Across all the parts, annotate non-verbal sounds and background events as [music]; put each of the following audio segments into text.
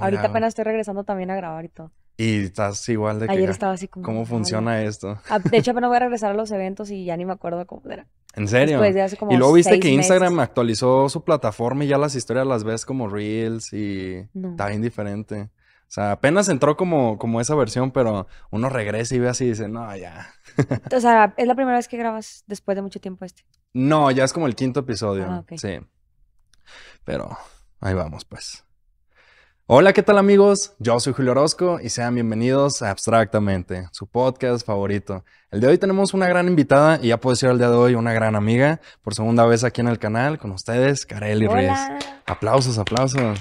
Ahorita apenas estoy regresando también a grabar y todo. Y estás igual de Ayer que. estaba así como. ¿Cómo funciona esto? Ah, de hecho, apenas voy a [laughs] regresar a los eventos y ya ni me acuerdo cómo era. ¿En serio? De hace como y luego viste que Instagram actualizó su plataforma y ya las historias las ves como Reels y. No. Está bien diferente. O sea, apenas entró como, como esa versión, pero uno regresa y ve así y dice, no, ya. [laughs] o sea, ¿es la primera vez que grabas después de mucho tiempo este? No, ya es como el quinto episodio. Ah, Sí. Pero ahí vamos, pues. Hola, ¿qué tal amigos? Yo soy Julio Orozco y sean bienvenidos a Abstractamente, su podcast favorito. El de hoy tenemos una gran invitada y ya puedo decir el día de hoy una gran amiga, por segunda vez aquí en el canal, con ustedes, Kareli Ruiz. Aplausos, aplausos.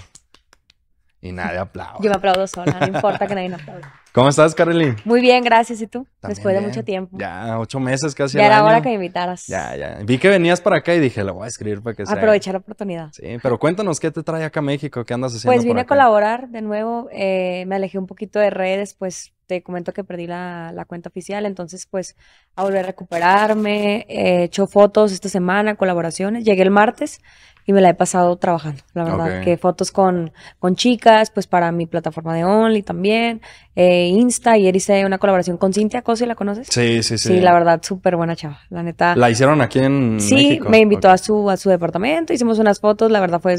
Y nadie aplaude. Yo me aplaudo sola, no importa que nadie me aplaude. [laughs] ¿Cómo estás, Carly? Muy bien, gracias. ¿Y tú? Después de mucho tiempo. Ya, ocho meses casi. Ya era hora que me invitaras. Ya, ya. Vi que venías para acá y dije, lo voy a escribir para que sea. Aprovechar la oportunidad. Sí, pero cuéntanos, ¿qué te trae acá a México? ¿Qué andas haciendo? Pues vine a colaborar de nuevo. Eh, me alejé un poquito de redes, pues te comento que perdí la, cuenta oficial. Entonces, pues a volver a recuperarme. Eh, he hecho fotos esta semana, colaboraciones. Llegué el martes y me la he pasado trabajando, la verdad. Que fotos con, con chicas, pues para mi plataforma de Only también, eh, Insta. Ayer hice una colaboración con Cintia Cosi, ¿la conoces? Sí, sí, sí. Sí, la verdad, súper buena chava, la neta. ¿La hicieron aquí en Sí, me invitó a, su, a su departamento, hicimos unas fotos, la verdad fue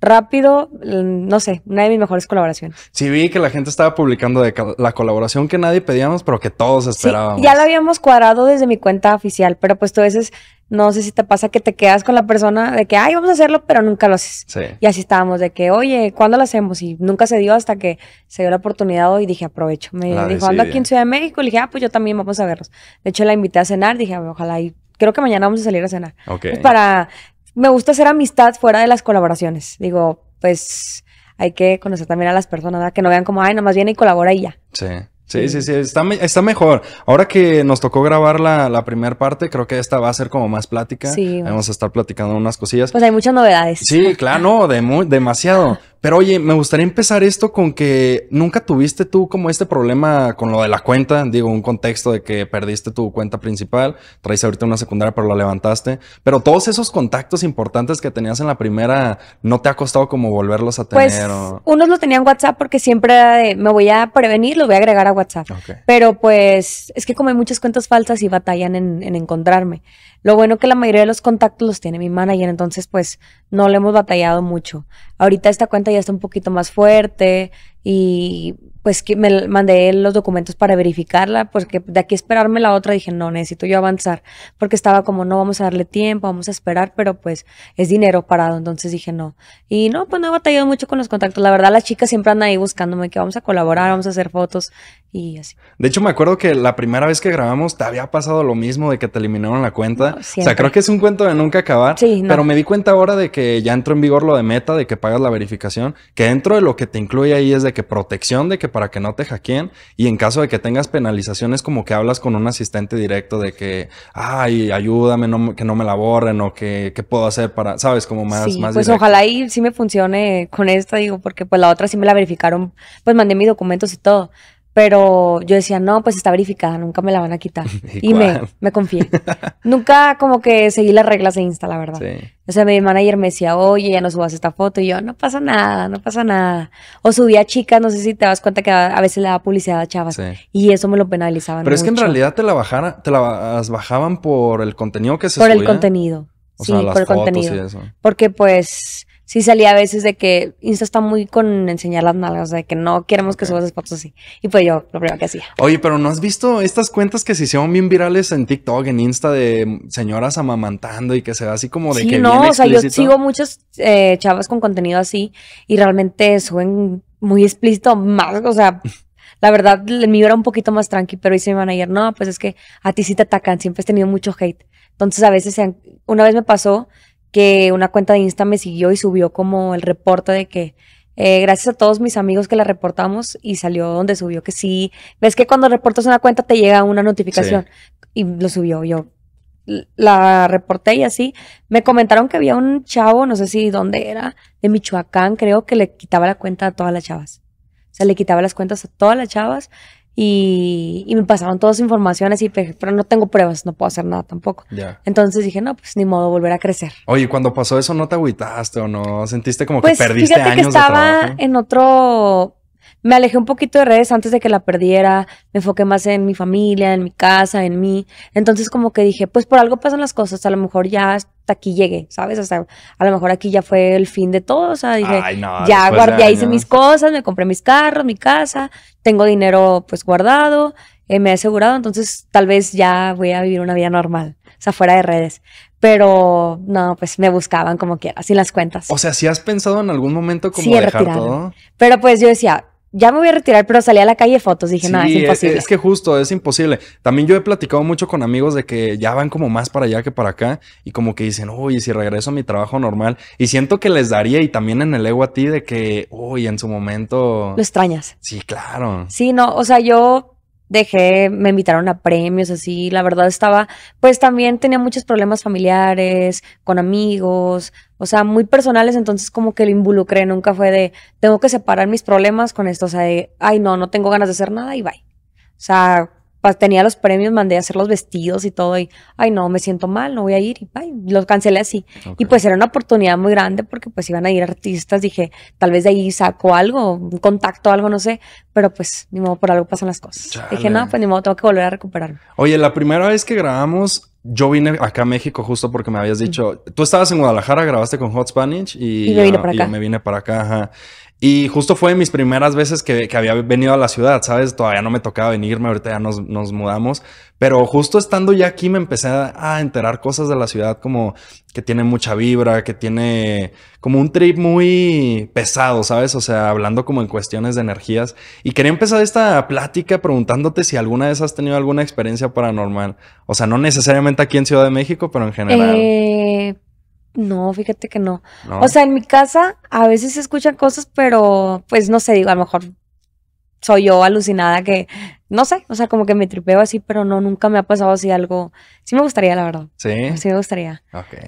rápido, no sé, una de mis mejores colaboraciones. Sí, vi que la gente estaba publicando de la colaboración que nadie pedíamos, pero que todos esperábamos. Sí, ya la habíamos cuadrado desde mi cuenta oficial, pero pues tú es... No sé si te pasa que te quedas con la persona de que, ay, vamos a hacerlo, pero nunca lo haces. Y así estábamos, de que, oye, ¿cuándo lo hacemos? Y nunca se dio hasta que se dio la oportunidad y dije, aprovecho. Me dijo, ando aquí en Ciudad de México. Le dije, ah, pues yo también vamos a verlos. De hecho, la invité a cenar. Dije, ojalá, y creo que mañana vamos a salir a cenar. Ok. Pues para, me gusta hacer amistad fuera de las colaboraciones. Digo, pues hay que conocer también a las personas, ¿verdad? Que no vean como, ay, nomás viene y colabora y ya. Sí. Sí, sí, sí, está, está mejor. Ahora que nos tocó grabar la, primera parte, creo que esta va a ser como más plática. Sí. Vamos a estar platicando unas cosillas. Pues hay muchas novedades. Sí, claro, no, de, demasiado. Pero oye, me gustaría empezar esto con que nunca tuviste tú como este problema con lo de la cuenta, digo, un contexto de que perdiste tu cuenta principal, traes ahorita una secundaria pero la levantaste, pero todos esos contactos importantes que tenías en la primera, ¿no te ha costado como volverlos a pues, tener? Pues, unos lo tenían WhatsApp porque siempre era de, me voy a prevenir, lo voy a agregar a WhatsApp, pero pues es que como hay muchas cuentas falsas y batallan en, encontrarme. Lo bueno que la mayoría de los contactos los tiene mi manager, entonces pues no le hemos batallado mucho. Ahorita esta cuenta está un poquito más fuerte y pues que me mandé los documentos para verificarla, porque pues, de aquí esperarme la otra dije, no, necesito yo avanzar, porque estaba como, no, vamos a darle tiempo, vamos a esperar, pero pues es dinero parado, entonces dije, no. Y no, pues no he batallado mucho con los contactos, la verdad las chicas siempre andan ahí buscándome, que vamos a colaborar, vamos a hacer fotos, y así. De hecho, me acuerdo que la primera vez que grabamos te había pasado lo mismo de que te eliminaron la cuenta. o sea, creo que es un cuento de nunca acabar. Sí, Pero me di cuenta ahora de que ya entró en vigor lo de meta, de que pagas la verificación, que dentro de lo que te incluye ahí es de que protección, de que para que no te hackeen y en caso de que tengas penalizaciones, como que hablas con un asistente directo de que, ay, ayúdame, que no me la borren o que puedo hacer para, sabes, como más. Sí, pues ojalá ahí sí me funcione con esta, digo, porque pues la otra sí me la verificaron, pues mandé mis documentos y todo pero yo decía, no, pues está verificada, nunca me la van a quitar. [laughs] Y, me, me confié. [laughs] nunca como que seguí las reglas de Insta, la verdad. O sea, mi manager me decía, oye, ya no subas esta foto. Y yo, no pasa nada, no pasa nada. O subía chicas, no sé si te das cuenta que a veces le da publicidad a chavas. Y eso me lo penalizaban. Pero es que en realidad te la te las bajaban por el contenido que se Por el contenido. sí, por el contenido. Porque pues sí salía a veces de que Insta está muy con enseñar las nalgas, o sea, de que no queremos que subas fotos así. Y pues yo lo primero que hacía. Oye, pero ¿no has visto estas cuentas que se hicieron bien virales en TikTok, en Insta, de señoras amamantando y que se ve así como de sí, que no, o sea, yo sigo muchas eh, chavas con contenido así y realmente suben muy explícito más, o sea... [laughs] la verdad, el mío era un poquito más tranqui, pero van mi manager, no, pues es que a ti sí te atacan, siempre has tenido mucho hate. Entonces, a veces, una vez me pasó que una cuenta de Insta me siguió y subió como el reporte de que eh, gracias a todos mis amigos que la reportamos y salió donde subió que sí. Ves que cuando reportas una cuenta te llega una notificación y lo subió yo. La reporté y así. Me comentaron que había un chavo, no sé si dónde era, de Michoacán, creo que le quitaba la cuenta a todas las chavas. O sea, le quitaba las cuentas a todas las chavas y, me pasaron todas las informaciones y dije, pero no tengo pruebas, no puedo hacer nada tampoco. Entonces dije, no, pues ni modo, volver a crecer. Oye, cuando pasó eso, ¿no te agüitaste o no? ¿Sentiste como que pues, perdiste que estaba en otro me alejé un poquito de redes antes de que la perdiera, me enfoqué más en mi familia, en mi casa, en mí. Entonces como que dije, pues por algo pasan las cosas, a lo mejor ya hasta aquí llegué, ¿sabes? O sea, a lo mejor aquí ya fue el fin de todo, o sea, dije, ya hice mis cosas, me compré mis carros, mi casa, tengo dinero pues guardado, eh, me he asegurado, entonces tal vez ya voy a vivir una vida normal, o sea, fuera de redes. Pero no, pues me buscaban como quiera, sin las cuentas. O sea, si has pensado en algún momento como dejar todo. Pero pues yo decía, ya me voy a retirar, pero salí a la calle fotos. Dije, no, es e-, imposible. Es, es que justo, es imposible. También yo he platicado mucho con amigos de que ya van como más para allá que para acá y como que dicen, oye, si regreso a mi trabajo normal. Y siento que les daría y también en el ego a ti de que, uy, en su momento. Lo extrañas. Sí, claro. Sí, no, o sea, yo dejé, me invitaron a premios, así, la verdad estaba, pues también tenía muchos problemas familiares, con amigos, o sea, muy personales, entonces como que lo involucré, nunca fue de, tengo que separar mis problemas con esto, o sea, de, ay no, no tengo ganas de hacer nada y bye. O sea, tenía los premios, mandé a hacer los vestidos y todo, y, ay, no, me siento mal, no voy a ir, y ay, los cancelé así. Y pues era una oportunidad muy grande porque pues iban a ir artistas, dije, tal vez de ahí saco algo, un contacto, algo, no sé, pero pues ni modo, por algo pasan las cosas. Dije, no, pues ni modo, tengo que volver a recuperarme. Oye, la primera vez que grabamos, yo vine acá a México justo porque me habías dicho, tú estabas en Guadalajara, grabaste con Hot Spanish y, yo, vine para acá. y yo me vine para acá. Ajá. Y justo fue mis primeras veces que, había venido a la ciudad, ¿sabes? Todavía no me tocaba venirme, ahorita ya nos, nos, mudamos, pero justo estando ya aquí me empecé a, enterar cosas de la ciudad como que tiene mucha vibra, que tiene como un trip muy pesado, ¿sabes? O sea, hablando como en cuestiones de energías. Y quería empezar esta plática preguntándote si alguna vez has tenido alguna experiencia paranormal. O sea, no necesariamente aquí en Ciudad de México, pero en general. Eh, no, fíjate que no. O sea, en mi casa a veces se escuchan cosas, pero pues no sé, digo, a lo mejor soy yo alucinada que, no sé, o sea, como que me tripeo así, pero no, nunca me ha pasado así algo. Sí me gustaría, la verdad. Sí. Sí me gustaría.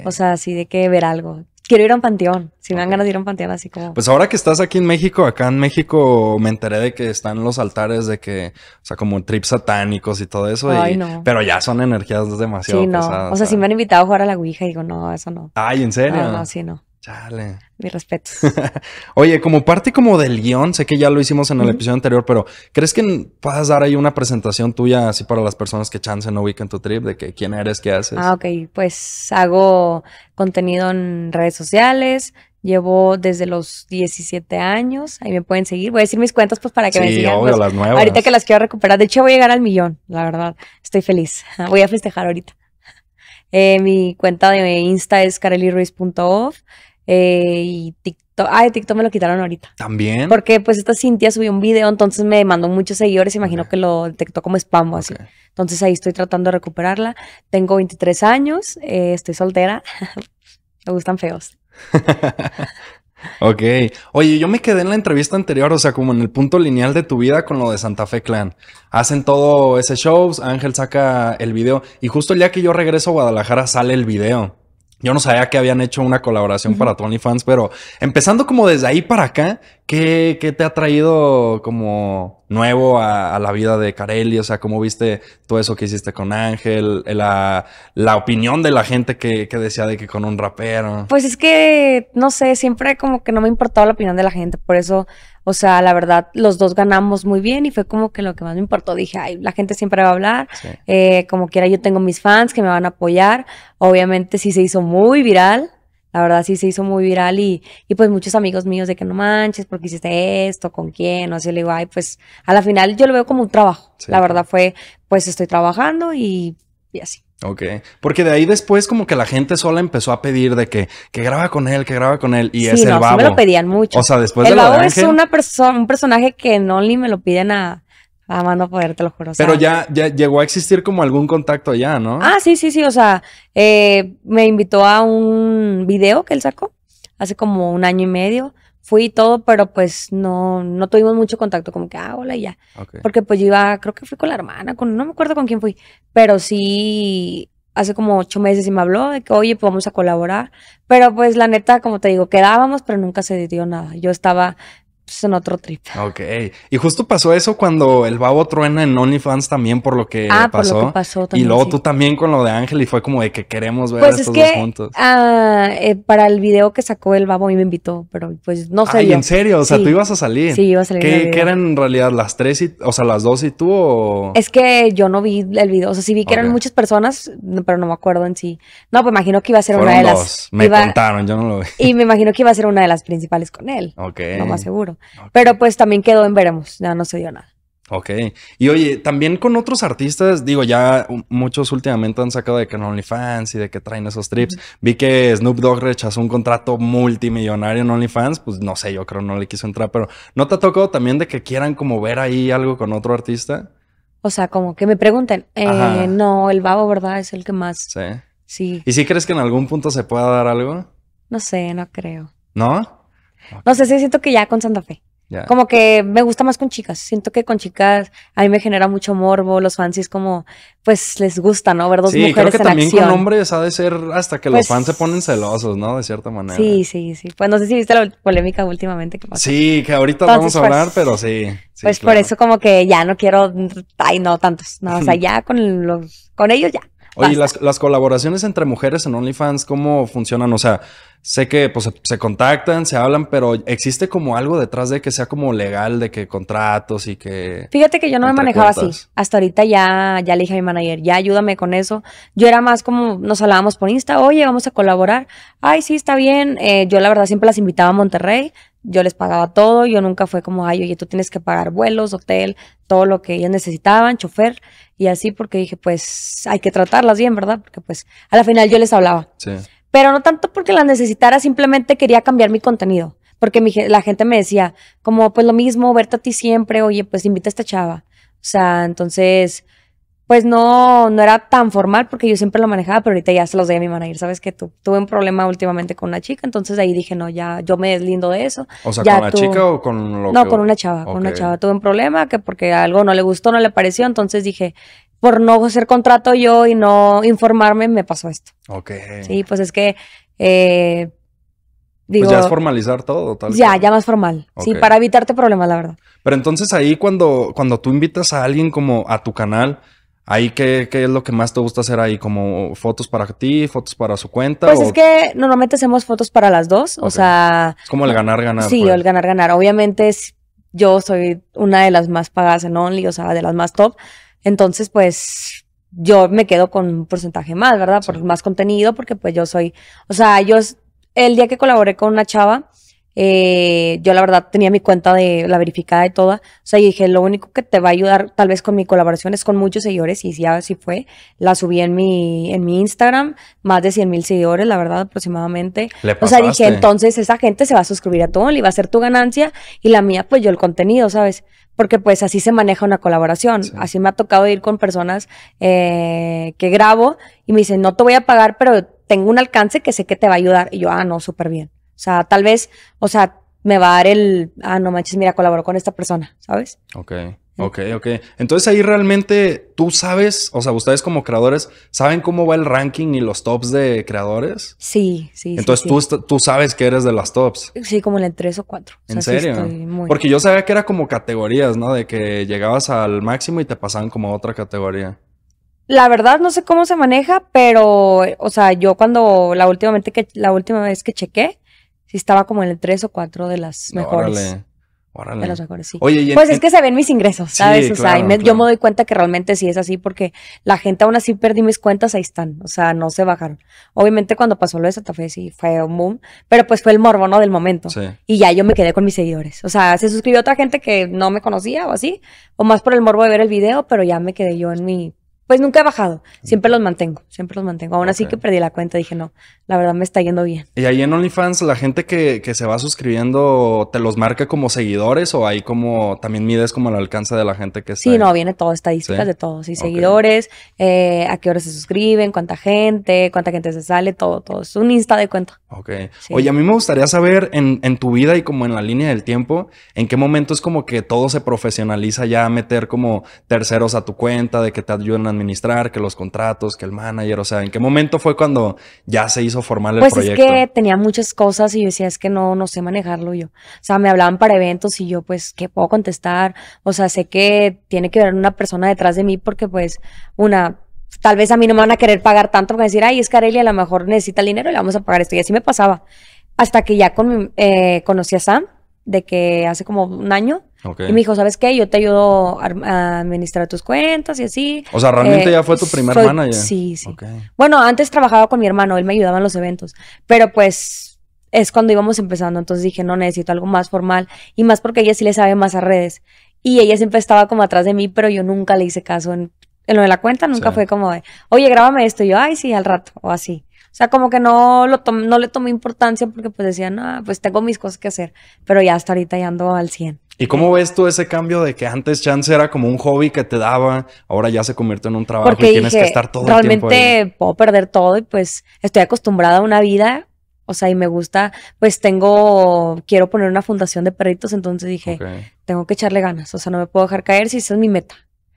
O sea, así de que ver algo quiero ir a un panteón. Si me dan ganas de ir a un panteón así como. Pues ahora que estás aquí en México, acá en México me enteré de que están los altares de que, o sea, como trips satánicos y todo eso. Ay, no. Pero ya son energías demasiado. Sí, no. o sea, si me han invitado a jugar a la Ouija, digo, no, eso no. Ay, ¿en serio? No, no, sí, no. Chale. Mis respetos. [laughs] Oye, como parte como del guión, sé que ya lo hicimos en el episodio anterior, pero ¿crees que puedas dar ahí una presentación tuya así para las personas que chancen o ubican tu trip de que quién eres, qué haces? Ah, ok. Pues hago contenido en redes sociales, Llevo desde los 17 años. Ahí me pueden seguir. Voy a decir mis cuentas pues para que me sigan. Pues, las nuevas. Ahorita que las quiero recuperar. De hecho, voy a llegar al millón, la verdad. Estoy feliz. [laughs] Voy a festejar ahorita. Eh, mi cuenta de Insta es carelyruiz.off. Eh, y TikTok, ay, TikTok me lo quitaron ahorita. También. Porque pues esta Cintia subió un video, entonces me mandó muchos seguidores, imagino que lo detectó como spam o así. Entonces ahí estoy tratando de recuperarla. Tengo 23 años, eh, estoy soltera. [laughs] me gustan feos. [laughs] ok. Oye, yo me quedé en la entrevista anterior, o sea, como en el punto lineal de tu vida con lo de Santa Fe Clan. Hacen todo ese show, Ángel saca el video y justo ya que yo regreso a Guadalajara sale el video. Yo no sabía que habían hecho una colaboración para Tony Fans, pero empezando como desde ahí para acá, ¿qué, te ha traído como nuevo a, la vida de Carelli? O sea, ¿cómo viste todo eso que hiciste con Ángel? Eh, la, opinión de la gente que, que, decía de que con un rapero. Pues es que, no sé, siempre como que no me importaba la opinión de la gente, por eso o sea, la verdad, los dos ganamos muy bien y fue como que lo que más me importó. Dije, ay, la gente siempre va a hablar, eh, como quiera, yo tengo mis fans que me van a apoyar. Obviamente sí se hizo muy viral, la verdad sí se hizo muy viral y, y, pues muchos amigos míos de que no manches, porque hiciste esto, con quién, no sé, le digo, ay, pues a la final yo lo veo como un trabajo. La verdad fue, pues estoy trabajando y así. Ok, porque de ahí después como que la gente sola empezó a pedir de que, que graba con él, que graba con él, y es el babo. Sí me lo pedían mucho. O sea, después de la babo de es una persona, un personaje que en Only me lo piden a, a mano poder, te lo juro. pero ya, ya llegó a existir como algún contacto ya, ¿no? Ah, sí, sí, sí, o sea, eh, me invitó a un video que él sacó hace como un año y medio fui y todo, pero pues no, no tuvimos mucho contacto, como que, ah, hola y ya. Porque pues yo iba, creo que fui con la hermana, con, no me acuerdo con quién fui, pero sí, hace como ocho meses y me habló de que, oye, pues vamos a colaborar. Pero pues la neta, como te digo, quedábamos, pero nunca se dio nada. Yo estaba pues, en otro trip. Ok. Y justo pasó eso cuando el babo truena en OnlyFans también por lo que pasó. Ah, por lo que pasó también, y luego tú también con lo de Ángel y fue como de que queremos ver pues a estos es que, dos juntos. Ah, eh, para el video que sacó el babo a y me invitó, pero pues no sé. Ay, en serio, o sea, tú ibas a salir. Sí, ibas a salir. ¿Qué, eran en realidad las tres o sea, las dos y tú o... Es que yo no vi el video, o sea, sí vi que eran muchas personas, pero no me acuerdo en sí. No, pues imagino que iba a ser una de las. Me contaron, yo no lo vi. Y me imagino que iba a ser una de las principales con él. Ok. No más seguro. Pero pues también quedó en veremos, ya no se dio nada. Ok. Y oye, también con otros artistas, digo, ya muchos últimamente han sacado de que no OnlyFans y de que traen esos trips. Vi que Snoop Dogg rechazó un contrato multimillonario en OnlyFans, pues no sé, yo creo no le quiso entrar, pero ¿no te ha también de que quieran como ver ahí algo con otro artista? O sea, como que me pregunten, eh, no, el babo, ¿verdad? Es el que más. Sí. Sí. ¿Y si crees que en algún punto se pueda dar algo? No sé, no creo. ¿No? No sé sí, siento que ya con Santa Fe. Como que me gusta más con chicas. Siento que con chicas a mí me genera mucho morbo. Los fans es como, pues les gusta, ¿no? Ver dos sí, mujeres creo que también con hombres ha de ser hasta que los pues fans se ponen celosos, ¿no? De cierta manera. Sí, sí, sí. Pues no sé si viste la polémica últimamente que pasó. Sí, que ahorita vamos a hablar, pero sí. pues por eso como que ya no quiero, ay, no tantos. No, o sea, ya con los, con ellos ya. Oye, las, las, colaboraciones entre mujeres en OnlyFans, ¿cómo funcionan? O sea, sé que pues, se, contactan, se hablan, pero ¿existe como algo detrás de que sea como legal, de que contratos y que... Fíjate que yo no me manejaba así. Hasta ahorita ya, ya le dije a mi manager, ya ayúdame con eso. Yo era más como, nos hablábamos por Insta, oye, vamos a colaborar. Ay, sí, está bien. Eh, yo la verdad siempre las invitaba a Monterrey yo les pagaba todo, yo nunca fue como, ay, oye, tú tienes que pagar vuelos, hotel, todo lo que ellas necesitaban, chofer, y así, porque dije, pues hay que tratarlas bien, ¿verdad? Porque pues a la final yo les hablaba. Sí. Pero no tanto porque las necesitara, simplemente quería cambiar mi contenido, porque la gente me decía, como, pues lo mismo, verte a ti siempre, oye, pues invita a esta chava. O sea, entonces pues no, no era tan formal porque yo siempre lo manejaba, pero ahorita ya se los doy a mi manager. Sabes que tuve un problema últimamente con una chica, entonces ahí dije, no, ya yo me deslindo de eso. O sea, ¿con la chica o con lo No, con una chava, con una chava. Tuve un problema que porque algo no le gustó, no le pareció, entonces dije, por no hacer contrato yo y no informarme, me pasó esto. Ok. Sí, pues es que... Eh, Digo, pues ya es formalizar todo, tal Ya, ya más formal. Sí, para evitarte problemas, la verdad. Pero entonces ahí cuando, cuando tú invitas a alguien como a tu canal, Ahí, ¿qué, ¿qué, es lo que más te gusta hacer ahí? ¿Como fotos para ti, fotos para su cuenta? Pues es que normalmente hacemos fotos para las dos, o sea... Es como el ganar-ganar. Sí, pues. el ganar-ganar. Obviamente es, yo soy una de las más pagadas en Only, o sea, de las más top. Entonces, pues, yo me quedo con un porcentaje más, ¿verdad? Por más contenido, porque pues yo soy... O sea, yo... El día que colaboré con una chava, eh, yo la verdad tenía mi cuenta de la verificada y toda. O sea, y dije, lo único que te va a ayudar tal vez con mi colaboración es con muchos seguidores y ya así fue. La subí en mi, en mi Instagram, más de 100 mil seguidores, la verdad, aproximadamente. o sea, dije, entonces esa gente se va a suscribir a todo, y va a ser tu ganancia y la mía, pues yo el contenido, ¿sabes? Porque pues así se maneja una colaboración. Así me ha tocado ir con personas eh, que grabo y me dicen, no te voy a pagar, pero tengo un alcance que sé que te va a ayudar. Y yo, ah, no, súper bien. O sea, tal vez, o sea, me va a dar el, ah, no manches, mira, colaboró con esta persona, ¿sabes? Ok, eh. ok, ok. Entonces ahí realmente tú sabes, o sea, ustedes como creadores, ¿saben cómo va el ranking y los tops de creadores? Sí, sí. Entonces tú, tú sabes que eres de las tops. Sí, como en el 3 o cuatro. ¿En serio? Porque yo sabía que era como categorías, ¿no? De que llegabas al máximo y te pasaban como a otra categoría. La verdad no sé cómo se maneja, pero, o sea, yo cuando la últimamente que la última vez que chequé, estaba como en el 3 o 4 de las mejores. Órale. Órale. De las mejores, sí. pues es que se ven mis ingresos, ¿sabes? o sea, yo me doy cuenta que realmente sí es así porque la gente aún así perdí mis cuentas, ahí están. O sea, no se bajaron. Obviamente cuando pasó lo de Santa Fe sí fue un boom, pero pues fue el morbo, ¿no? Del momento. Y ya yo me quedé con mis seguidores. O sea, se suscribió otra gente que no me conocía o así, o más por el morbo de ver el video, pero ya me quedé yo en mi pues nunca he bajado, siempre los mantengo, siempre los mantengo. Aún así que perdí la cuenta, dije, no, la verdad me está yendo bien. ¿Y ahí en OnlyFans la gente que, se va suscribiendo te los marca como seguidores o ahí como también mides como el alcance de la gente que está? Sí, no, viene todo, estadísticas de todos, sí, seguidores, eh, a qué hora se suscriben, cuánta gente, cuánta gente se sale, todo, todo. Es un insta de cuenta. Ok. Oye, a mí me gustaría saber en, tu vida y como en la línea del tiempo, en qué momento es como que todo se profesionaliza ya meter como terceros a tu cuenta, de que te ayudan administrar, que los contratos, que el manager, o sea, ¿en qué momento fue cuando ya se hizo formal el proyecto? Pues es que tenía muchas cosas y yo decía, es que no, no sé manejarlo yo. O sea, me hablaban para eventos y yo, pues, ¿qué puedo contestar? O sea, sé que tiene que haber una persona detrás de mí porque, pues, una, tal vez a mí no me van a querer pagar tanto porque decir, ay, es que a lo mejor necesita el dinero y le vamos a pagar esto. Y así me pasaba. Hasta que ya con, eh, conocí a Sam, de que hace como un año, y me dijo, ¿sabes qué? Yo te ayudo a, administrar tus cuentas y así. O sea, realmente ya fue tu eh, primer hermana? manager. Sí, sí. Bueno, antes trabajaba con mi hermano, él me ayudaba en los eventos, pero pues es cuando íbamos empezando, entonces dije, no, necesito algo más formal y más porque ella sí le sabe más a redes. Y ella siempre estaba como atrás de mí, pero yo nunca le hice caso en, lo de la cuenta, nunca fue como de, oye, grábame esto, y yo, ay, sí, al rato, o así. O sea, como que no, lo no le tomé importancia porque pues decía, no, pues tengo mis cosas que hacer, pero ya hasta ahorita ya ando al 100. ¿Y cómo ves tú ese cambio de que antes Chance era como un hobby que te daba, ahora ya se convierte en un trabajo y tienes que estar todo realmente el tiempo Realmente puedo perder todo y pues estoy acostumbrada a una vida, o sea, y me gusta, pues tengo, quiero poner una fundación de perritos, entonces dije, tengo que echarle ganas, o sea, no me puedo dejar caer si esa es mi meta.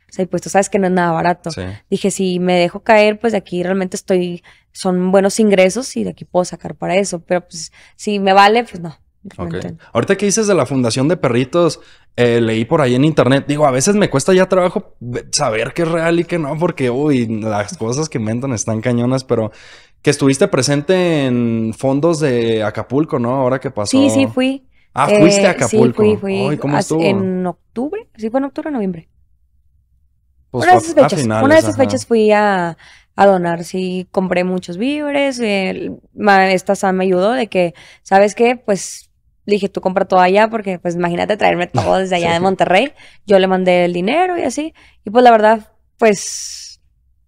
O sea, y pues tú sabes que no es nada barato. Dije, si me dejo caer, pues de aquí realmente estoy, son buenos ingresos y de aquí puedo sacar para eso, pero pues si me vale, pues no. Ahorita que dices de la fundación de perritos, eh, leí por ahí en internet. Digo, a veces me cuesta ya trabajo saber qué es real y qué no, porque uy, las cosas que inventan están cañonas, pero que estuviste presente en fondos de Acapulco, ¿no? Ahora que pasó. Sí, sí, fui. Ah, fuiste a Acapulco. Eh, sí, fui, fui. En octubre, sí, fue en octubre o noviembre. Pues una de esas fechas, fui a, a donar, sí, compré muchos víveres, esta Sam me ayudó de que, ¿sabes qué? Pues le dije, tú compra todo allá porque, pues, imagínate traerme todo desde allá de Monterrey. Yo le mandé el dinero y así. Y pues, la verdad, pues,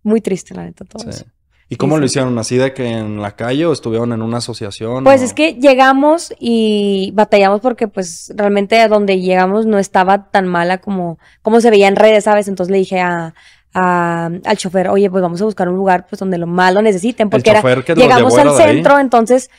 muy triste, la neta, todo eso. ¿Y cómo lo hicieron? ¿Así de que en la calle o estuvieron en una asociación? Pues es que llegamos y batallamos porque pues realmente a donde llegamos no estaba tan mala como, como se veía en redes, ¿sabes? Entonces le dije a, al chofer, oye, pues vamos a buscar un lugar pues donde lo malo necesiten, porque era, llegamos al centro, entonces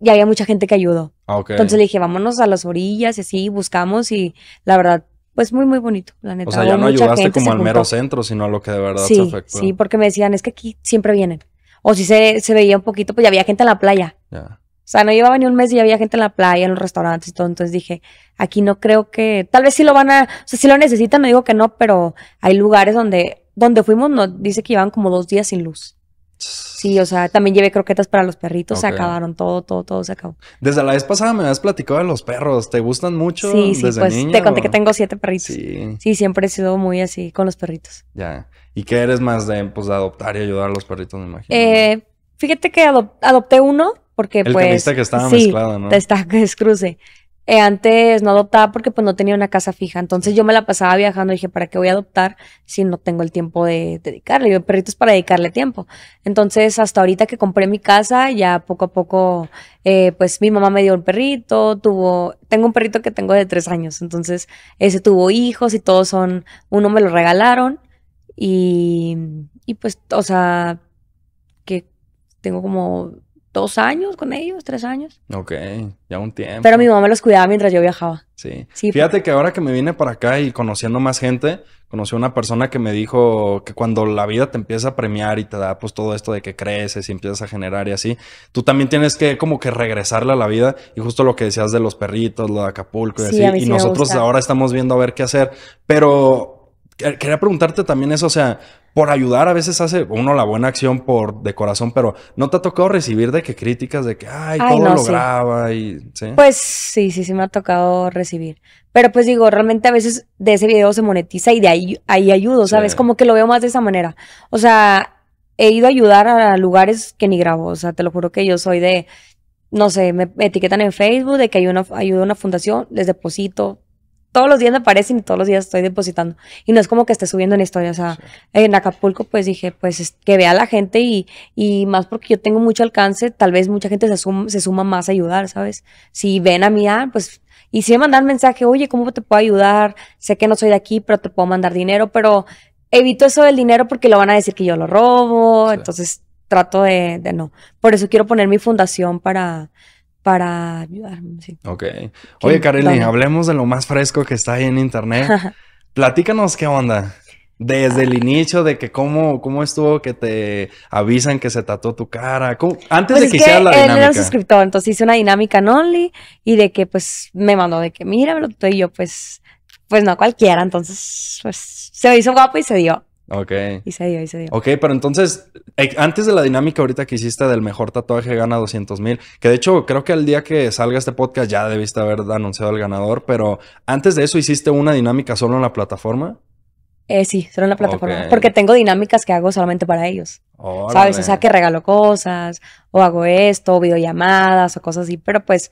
y había mucha gente que ayudó. Ah, Entonces le dije, vámonos a las orillas y así, buscamos y la verdad, pues muy, muy bonito, la neta. O sea, ya no ayudaste como al mero centro, sino a lo que de verdad sí, se afectó. Sí, porque me decían, es que aquí siempre vienen. O si se, se veía un poquito, pues ya había gente en la playa. O sea, no llevaba ni un mes y ya había gente en la playa, en los restaurantes y todo. Entonces dije, aquí no creo que, tal vez sí lo van a, o sea, si lo necesitan, no digo que no, pero hay lugares donde, donde fuimos, nos dice que iban como dos días sin luz. Sí, o sea, también llevé croquetas para los perritos, se acabaron, todo, todo, todo se acabó. Desde la vez pasada me habías platicado de los perros, ¿te gustan mucho? Sí, sí, pues te conté que tengo siete perritos. Sí. siempre he sido muy así con los perritos. Ya. ¿Y qué eres más de, pues, de adoptar y ayudar a los perritos, me imagino? Eh, fíjate que adopté uno porque, pues. viste que estaba mezclado, ¿no? Está, [laughs] es cruce. Eh, antes no adoptaba porque pues no tenía una casa fija. Entonces yo me la pasaba viajando y dije, ¿para qué voy a adoptar si no tengo el tiempo de dedicarle? perrito es para dedicarle tiempo. Entonces hasta ahorita que compré mi casa, ya poco a poco, eh, pues mi mamá me dio un perrito, tuvo, tengo un perrito que tengo de tres años, entonces ese tuvo hijos y todos son, uno me lo regalaron y, y pues, o sea, que tengo como dos años con ellos, tres años. Ok, ya un tiempo. Pero mi mamá los cuidaba mientras yo viajaba. Sí. Fíjate que ahora que me vine para acá y conociendo más gente, conocí a una persona que me dijo que cuando la vida te empieza a premiar y te da pues todo esto de que creces y empiezas a generar y así, tú también tienes que como que regresarle a la vida y justo lo que decías de los perritos, lo de Acapulco y así. y nosotros ahora estamos viendo a ver qué hacer, pero Quería preguntarte también eso, o sea, por ayudar a veces hace uno la buena acción por de corazón, pero ¿no te ha tocado recibir de qué críticas de que, ay, todo lo graba y Pues sí, sí, sí me ha tocado recibir. Pero pues digo, realmente a veces de ese video se monetiza y de ahí, ayudo, ¿sabes? Como que lo veo más de esa manera. O sea, he ido a ayudar a lugares que ni grabo, o sea, te lo juro que yo soy de, no sé, me etiquetan en Facebook de que hay una, ayuda a una fundación, les deposito, todos los días me aparecen y todos los días estoy depositando. Y no es como que esté subiendo en historia. O sea, en Acapulco, pues dije, pues que vea a la gente y, y, más porque yo tengo mucho alcance, tal vez mucha gente se, suma, más a ayudar, ¿sabes? Si ven a mí, ah, pues. Y si me mandan mensaje, oye, ¿cómo te puedo ayudar? Sé que no soy de aquí, pero te puedo mandar dinero, pero evito eso del dinero porque lo van a decir que yo lo robo. Entonces trato de no. Por eso quiero poner mi fundación para para ayudarme. Sí. Ok. Oye, Carolina, hablemos de lo más fresco que está ahí en internet. [laughs] Platícanos qué onda. Desde el inicio de que cómo, cómo estuvo que te avisan que se tató tu cara. Antes de pues que, hiciera la dinámica. era suscriptor, entonces hice una dinámica en Only y de que pues me mandó de que mira, pero y yo pues, pues no cualquiera, entonces pues se hizo guapo y se dio. Ok. Y se dio, y se dio. Ok, pero entonces, eh, antes de la dinámica ahorita que hiciste del mejor tatuaje gana 200 mil, que de hecho creo que al día que salga este podcast ya debiste haber anunciado al ganador, pero antes de eso hiciste una dinámica solo en la plataforma. Eh, sí, solo en la plataforma. Porque tengo dinámicas que hago solamente para ellos. ¿Sabes? O sea, que regalo cosas, o hago esto, o videollamadas, o cosas así, pero pues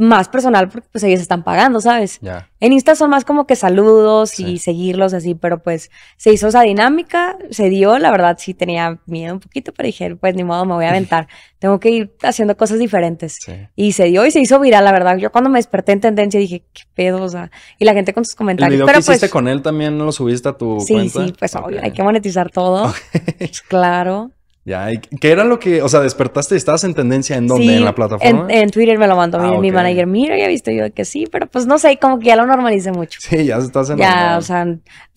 más personal porque pues ellos están pagando, ¿sabes? En Insta son más como que saludos y seguirlos así, pero pues se hizo esa dinámica, se dio, la verdad sí tenía miedo un poquito, pero dije, pues ni modo, me voy a aventar, [laughs] tengo que ir haciendo cosas diferentes. Y se dio y se hizo viral, la verdad. Yo cuando me desperté en tendencia dije, qué pedo, o sea, y la gente con sus comentarios. ¿El video que hiciste pues con él también ¿no lo subiste a tu cuenta? Sí, sí, pues obvio, hay que monetizar todo, [laughs] claro. Ya, ¿qué era lo que, o sea, despertaste y estabas en tendencia en dónde? ¿En la plataforma? En, en Twitter me lo mandó mi, ah, manager. Mira, ya visto yo que sí, pero pues no sé, como que ya lo normalicé mucho. Sí, ya estás en Ya, o sea,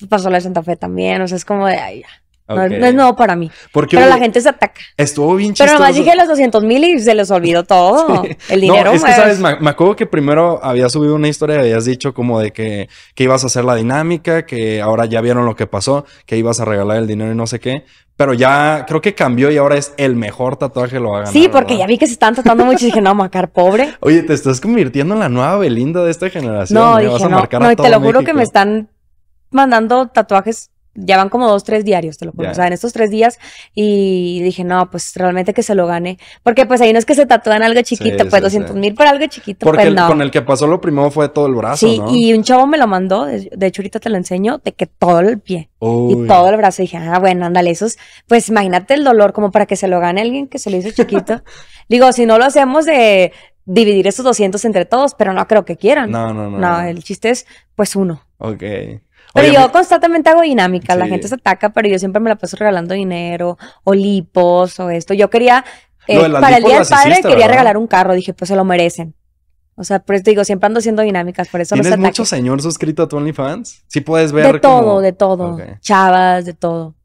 pasó la de Santa Fe también, o sea, es como de, ay, no, es nuevo para mí. pero la gente se ataca. Estuvo bien chistoso. Pero nomás dije los 200 mil y se les olvidó [laughs] todo. El dinero. No, es que, ¿sabes? Me, acuerdo que primero había subido una historia y habías dicho como de que, que ibas a hacer la dinámica, que ahora ya vieron lo que pasó, que ibas a regalar el dinero y no sé qué. Pero ya creo que cambió y ahora es el mejor tatuaje que lo hagan. Sí, porque ya vi que se están tatuando mucho y dije, no, Macar, pobre. [laughs] Oye, te estás convirtiendo en la nueva Belinda de esta generación. No, te lo juro que me están mandando tatuajes ya van como dos, tres diarios, te lo juro. O sea, en estos tres días y dije, no, pues realmente que se lo gane. Porque pues ahí no es que se tatúan algo chiquito, pues 200 mil por algo chiquito. Porque pues, con el que pasó lo primero fue todo el brazo. Sí, y un chavo me lo mandó, de hecho ahorita te lo enseño, de que todo el pie y todo el brazo. Y dije, ah, bueno, ándale, esos, pues imagínate el dolor como para que se lo gane alguien que se lo hizo chiquito. [laughs] Digo, si no lo hacemos de dividir esos 200 entre todos, pero no creo que quieran. No, no, no. No, el chiste es pues uno. Ok. Pero yo constantemente hago dinámicas, la gente se ataca, pero yo siempre me la paso regalando dinero, o lipos, o esto. Yo quería, eh, para el Día del Padre quería regalar un carro, dije, pues se lo merecen. O sea, por eso digo, siempre ando haciendo dinámicas, por eso ¿Tienes no mucho señor suscrito a tu OnlyFans? Sí puedes ver De todo, de todo. Chavas, de todo.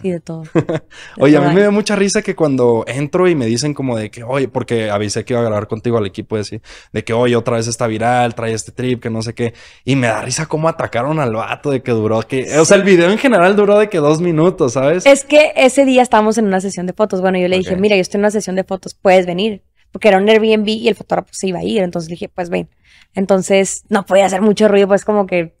Sí, de todo. [laughs] oye, a mí me da mucha risa que cuando entro y me dicen como de que, oye, porque avisé que iba a grabar contigo al equipo, así, de que, oye, otra vez está viral, trae este trip, que no sé qué. Y me da risa cómo atacaron al vato de que duró, que, o sea, el video en general duró de que dos minutos, ¿sabes? Es que ese día estábamos en una sesión de fotos. Bueno, yo le dije, mira, yo estoy en una sesión de fotos, puedes venir. Porque era un Airbnb y el fotógrafo se iba a ir, entonces le dije, pues ven. Entonces no podía hacer mucho ruido, pues como que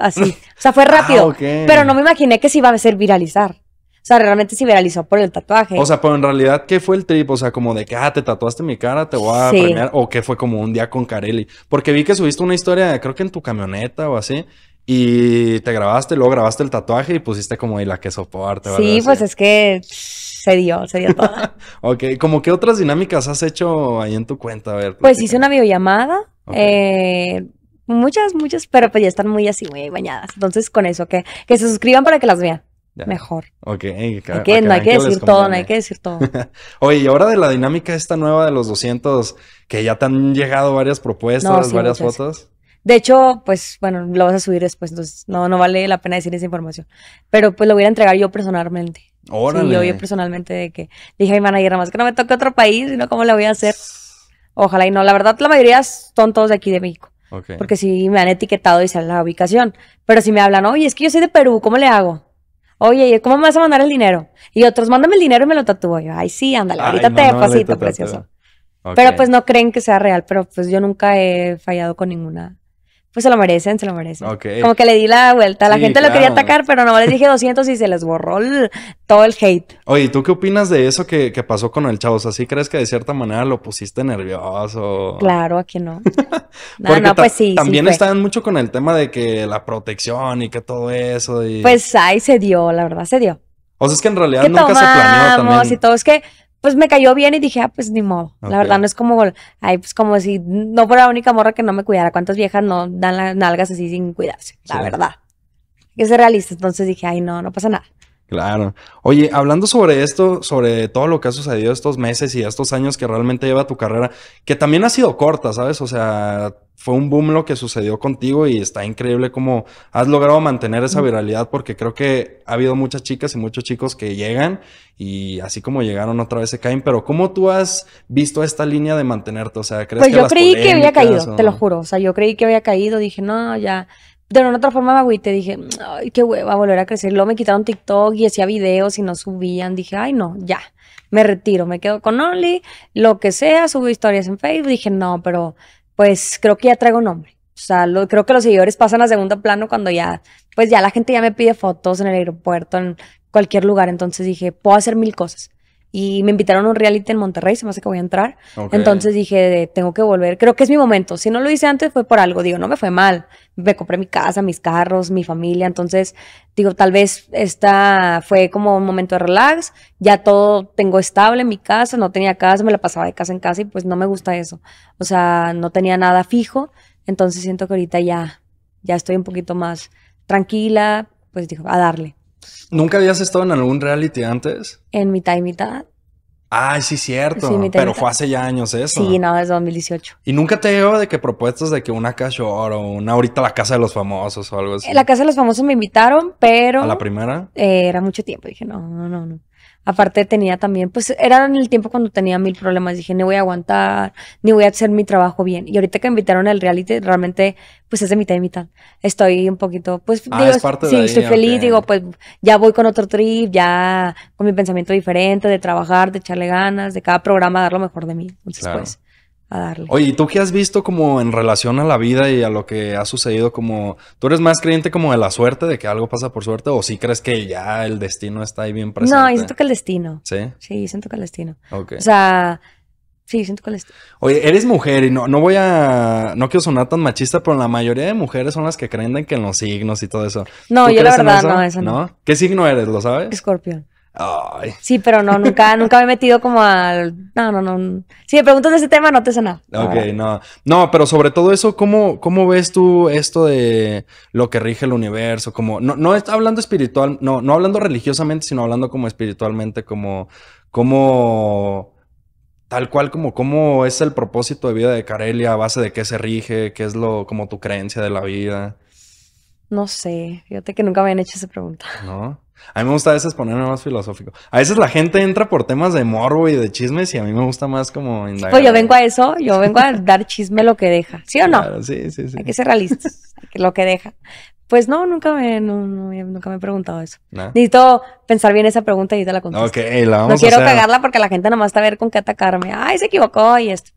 así. O sea, fue [laughs] ah, rápido. Pero no me imaginé que se iba a ser viralizar. O sea, realmente se viralizó por el tatuaje. O sea, pero en realidad, ¿qué fue el trip? O sea, como de que, ah, te tatuaste mi cara, te voy a premiar. O que fue como un día con Carelli. Porque vi que subiste una historia, creo que en tu camioneta o así. Y te grabaste, luego grabaste el tatuaje y pusiste como ahí la que soporte. ¿verdad? Sí, pues es que se dio, se dio todo. [laughs] ok, ¿como qué otras dinámicas has hecho ahí en tu cuenta? A ver. Pues hice una videollamada. Eh, Muchas, muchas, pero pues ya están muy así, muy bañadas. Entonces, con eso, que, que se suscriban para que las vean. Mejor. Ok, que, no hay que, decir todo, no hay que decir todo. Oye, y ahora de la dinámica esta nueva de los 200, que ya te han llegado varias propuestas, varias fotos. De hecho, pues bueno, lo vas a subir después, entonces no, no vale la pena decir esa información. Pero pues lo voy a entregar yo personalmente. Sí, yo, personalmente de que dije a mi manager, más que no me toque otro país, sino cómo le voy a hacer. Ojalá y no. La verdad, la mayoría son todos de aquí de México. Porque si me han etiquetado y sale la ubicación. Pero si me hablan, oye, es que yo soy de Perú, ¿cómo le hago? Oye, ¿cómo me vas a mandar el dinero? Y otros, mándame el dinero y me lo tatúo. Yo, ay, sí, ándale, ahorita te deposito, precioso. Pero pues no creen que sea real, pero pues yo nunca he fallado con ninguna pues se lo merecen, se lo merecen. Como que le di la vuelta. La gente lo quería atacar, pero no, les dije 200 [laughs] y se les borró todo el hate. Oye, ¿tú qué opinas de eso que, pasó con el chavo? O ¿sí crees que de cierta manera lo pusiste nervioso? Claro, aquí no. [laughs] no, pues sí. También están estaban mucho con el tema de que la protección y que todo eso. Pues ahí se dio, la verdad, se dio. O sea, es que en realidad nunca se planeó también. y todo. Es que pues me cayó bien y dije, ah, pues ni modo. La verdad no es como, ay, pues como si no fuera la única morra que no me cuidara. ¿Cuántas viejas no dan las nalgas así sin cuidarse? La verdad. Que se realista. Entonces dije, ay, no, no pasa nada. Claro. Oye, hablando sobre esto, sobre todo lo que ha sucedido estos meses y estos años que realmente lleva tu carrera, que también ha sido corta, ¿sabes? O sea, fue un boom lo que sucedió contigo y está increíble cómo has logrado mantener esa viralidad porque creo que ha habido muchas chicas y muchos chicos que llegan y así como llegaron otra vez se caen, pero ¿cómo tú has visto esta línea de mantenerte? O sea, ¿crees pues yo creí que había caído, te lo juro, o sea, yo creí que había caído, dije, no, ya de una otra forma me te dije, ay, qué hueva volver a crecer. Luego me quitaron TikTok y hacía videos y no subían. Dije, ay, no, ya, me retiro, me quedo con Only, lo que sea, subo historias en Facebook. Dije, no, pero pues creo que ya traigo nombre. O sea, creo que los seguidores pasan a segundo plano cuando ya, pues ya la gente ya me pide fotos en el aeropuerto, en cualquier lugar. Entonces dije, puedo hacer mil cosas y me invitaron a un reality en Monterrey, se me hace que voy a entrar. Entonces dije, tengo que volver, creo que es mi momento. Si no lo hice antes fue por algo, digo, no me fue mal. Me compré mi casa, mis carros, mi familia, entonces digo, tal vez esta fue como un momento de relax, ya todo tengo estable en mi casa, no tenía casa, me la pasaba de casa en casa y pues no me gusta eso. O sea, no tenía nada fijo, entonces siento que ahorita ya ya estoy un poquito más tranquila, pues digo, a darle. ¿Nunca habías estado en algún reality antes? En mitad y mitad. Ay, sí, cierto. pero fue hace ya años eso. Sí, no, es 2018. ¿Y nunca te veo de que propuestas de que una or o una ahorita la casa de los famosos o algo así? Eh, la casa de los famosos me invitaron, pero. ¿A la primera? Eh, era mucho tiempo. Dije, no, no, no. Aparte tenía también, pues era en el tiempo cuando tenía mil problemas, dije, ni voy a aguantar, ni voy a hacer mi trabajo bien. Y ahorita que me invitaron al reality, realmente, pues es de mitad y mitad. Estoy un poquito, pues ah, digo, sí, estoy feliz, digo, pues ya voy con otro trip, ya con mi pensamiento diferente, de trabajar, de echarle ganas, de cada programa dar lo mejor de mí. Entonces, pues, a Oye, ¿y tú qué has visto como en relación a la vida y a lo que ha sucedido? Como, ¿tú eres más creyente como de la suerte, de que algo pasa por suerte? ¿O sí crees que ya el destino está ahí bien presente? No, siento que el destino. ¿Sí? Sí, siento que el destino. O sea... Sí, siento que el destino. Oye, eres mujer y no, no voy a. No quiero sonar tan machista, pero la mayoría de mujeres son las que creen en que en los signos y todo eso. No, yo la verdad no, eso no. ¿Qué signo eres? ¿Lo sabes? Escorpión. Sí, pero no, nunca, [laughs] nunca me he metido como al. No, no, no. Si me preguntas de ese tema, no te sé nada. Ok, no. No, pero sobre todo eso, ¿cómo, ¿cómo ves tú esto de lo que rige el universo? Como, no, no está hablando espiritual, no, no hablando religiosamente, sino hablando como espiritualmente, como, como tal cual como cómo es el propósito de vida de Carelia, a base de qué se rige, qué es lo, como tu creencia de la vida. No sé, fíjate que nunca me han hecho esa pregunta. ¿No? A mí me gusta a veces ponerme más filosófico. A veces la gente entra por temas de morbo y de chismes y a mí me gusta más como Pues yo vengo a eso, yo vengo a dar chisme lo que deja, ¿sí o no? Claro, sí, sí, sí. Hay que ser realistas, lo que deja. Pues no, nunca me, nunca me he preguntado eso. Necesito pensar bien esa pregunta y te la contesto. Ok, la vamos No quiero cagarla porque la gente nomás está a ver con qué atacarme. Ay, se equivocó y esto.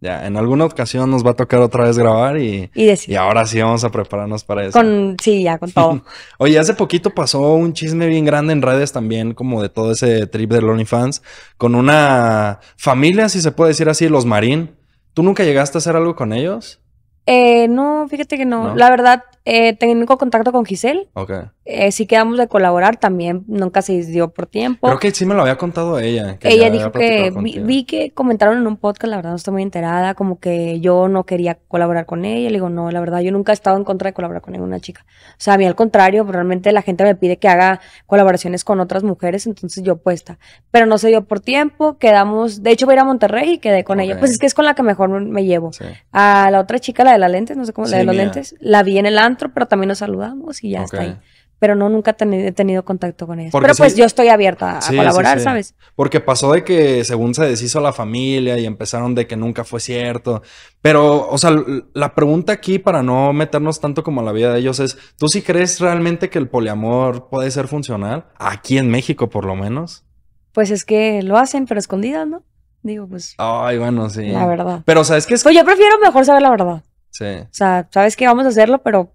Ya, en alguna ocasión nos va a tocar otra vez grabar y, y, ahora sí vamos a prepararnos para eso. Con, sí, ya, con todo. [laughs] Oye, hace poquito pasó un chisme bien grande en redes también, como de todo ese trip de Lonely Fans, con una familia, si se puede decir así, los Marín. ¿Tú nunca llegaste a hacer algo con ellos? Eh, no, fíjate que no. La verdad, eh, tengo contacto con Giselle. Ok. Eh, sí quedamos de colaborar también, nunca se dio por tiempo. Creo que sí me lo había contado ella. ella dijo que vi, que comentaron en un podcast, la verdad no estoy muy enterada, como que yo no quería colaborar con ella. Le digo, no, la verdad, yo nunca he estado en contra de colaborar con ninguna chica. O sea, a mí al contrario, pues, realmente la gente me pide que haga colaboraciones con otras mujeres, entonces yo puesta. Pero no se dio por tiempo, quedamos, de hecho voy a ir a Monterrey y quedé con ella. Pues es que es con la que mejor me llevo. A la otra chica, la de las lentes, no sé cómo, la de los lentes, la vi en el antes pero también nos saludamos y ya está ahí. Pero no, nunca he tenido contacto con ellos. pero pues yo estoy abierta a colaborar, ¿sabes? Porque pasó de que según se deshizo la familia y empezaron de que nunca fue cierto. Pero, o sea, la pregunta aquí para no meternos tanto como la vida de ellos es, ¿tú sí crees realmente que el poliamor puede ser funcional? Aquí en México, por lo menos. Pues es que lo hacen, pero escondidas, ¿no? Digo, pues. Ay, bueno, sí. La verdad. Pero, ¿sabes qué es? Pues yo prefiero mejor saber la verdad. Sí. O sea, sabes que vamos a hacerlo, pero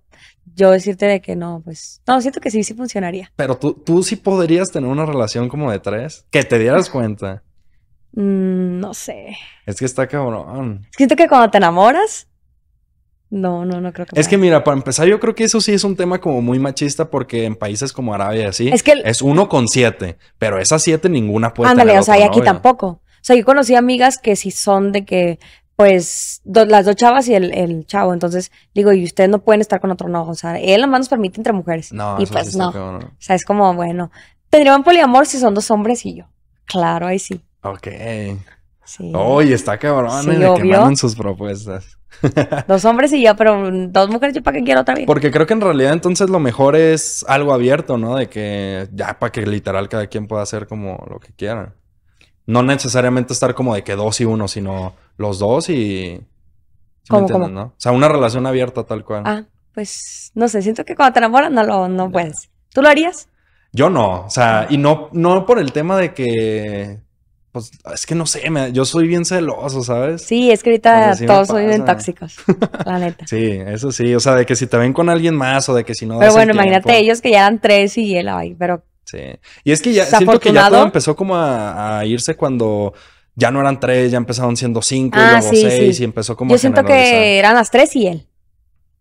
yo decirte de que no, pues no, siento que sí, sí funcionaría. Pero tú, tú sí podrías tener una relación como de tres, que te dieras ah. cuenta. Mm, no sé. Es que está cabrón. Siento que cuando te enamoras, no, no, no creo que. Es que mira, para empezar, yo creo que eso sí es un tema como muy machista porque en países como Arabia sí. es, que es uno con siete, pero esas siete ninguna puede. Ándale, o sea, y aquí tampoco. O sea, yo conocí amigas que sí son de que pues las dos chavas y el, chavo. Entonces digo, y ustedes no pueden estar con otro no. O sea, él nomás nos permite entre mujeres. No, y pues no. O sea, es como, bueno, tendrían poliamor si son dos hombres y yo. Claro, ahí sí. Ok. Sí. Oye, está cabrón, en el ¿eh? que mandan sus propuestas. [laughs] dos hombres y yo, pero dos mujeres, yo para qué quiero otra vida? Porque creo que en realidad entonces lo mejor es algo abierto, ¿no? De que ya para que literal cada quien pueda hacer como lo que quiera no necesariamente estar como de que dos y uno, sino los dos y... ¿Cómo, ¿no? O sea, una relación abierta tal cual. Ah, pues no sé, siento que cuando te enamoras no lo no puedes. ¿Tú lo harías? Yo no, o sea, y no, no por el tema de que, pues, es que no sé, yo soy bien celoso, ¿sabes? Sí, es que ahorita todos son bien tóxicos, la neta. [laughs] Sí, eso sí, o sea, de que si te ven con alguien más o de que si no... Pero bueno, imagínate ellos que ya dan tres y él, ahí, pero y es que ya siento que ya todo empezó como a, irse cuando ya no eran tres, ya empezaron siendo cinco o y ah, luego seis y empezó como. Yo siento que eran las tres y él.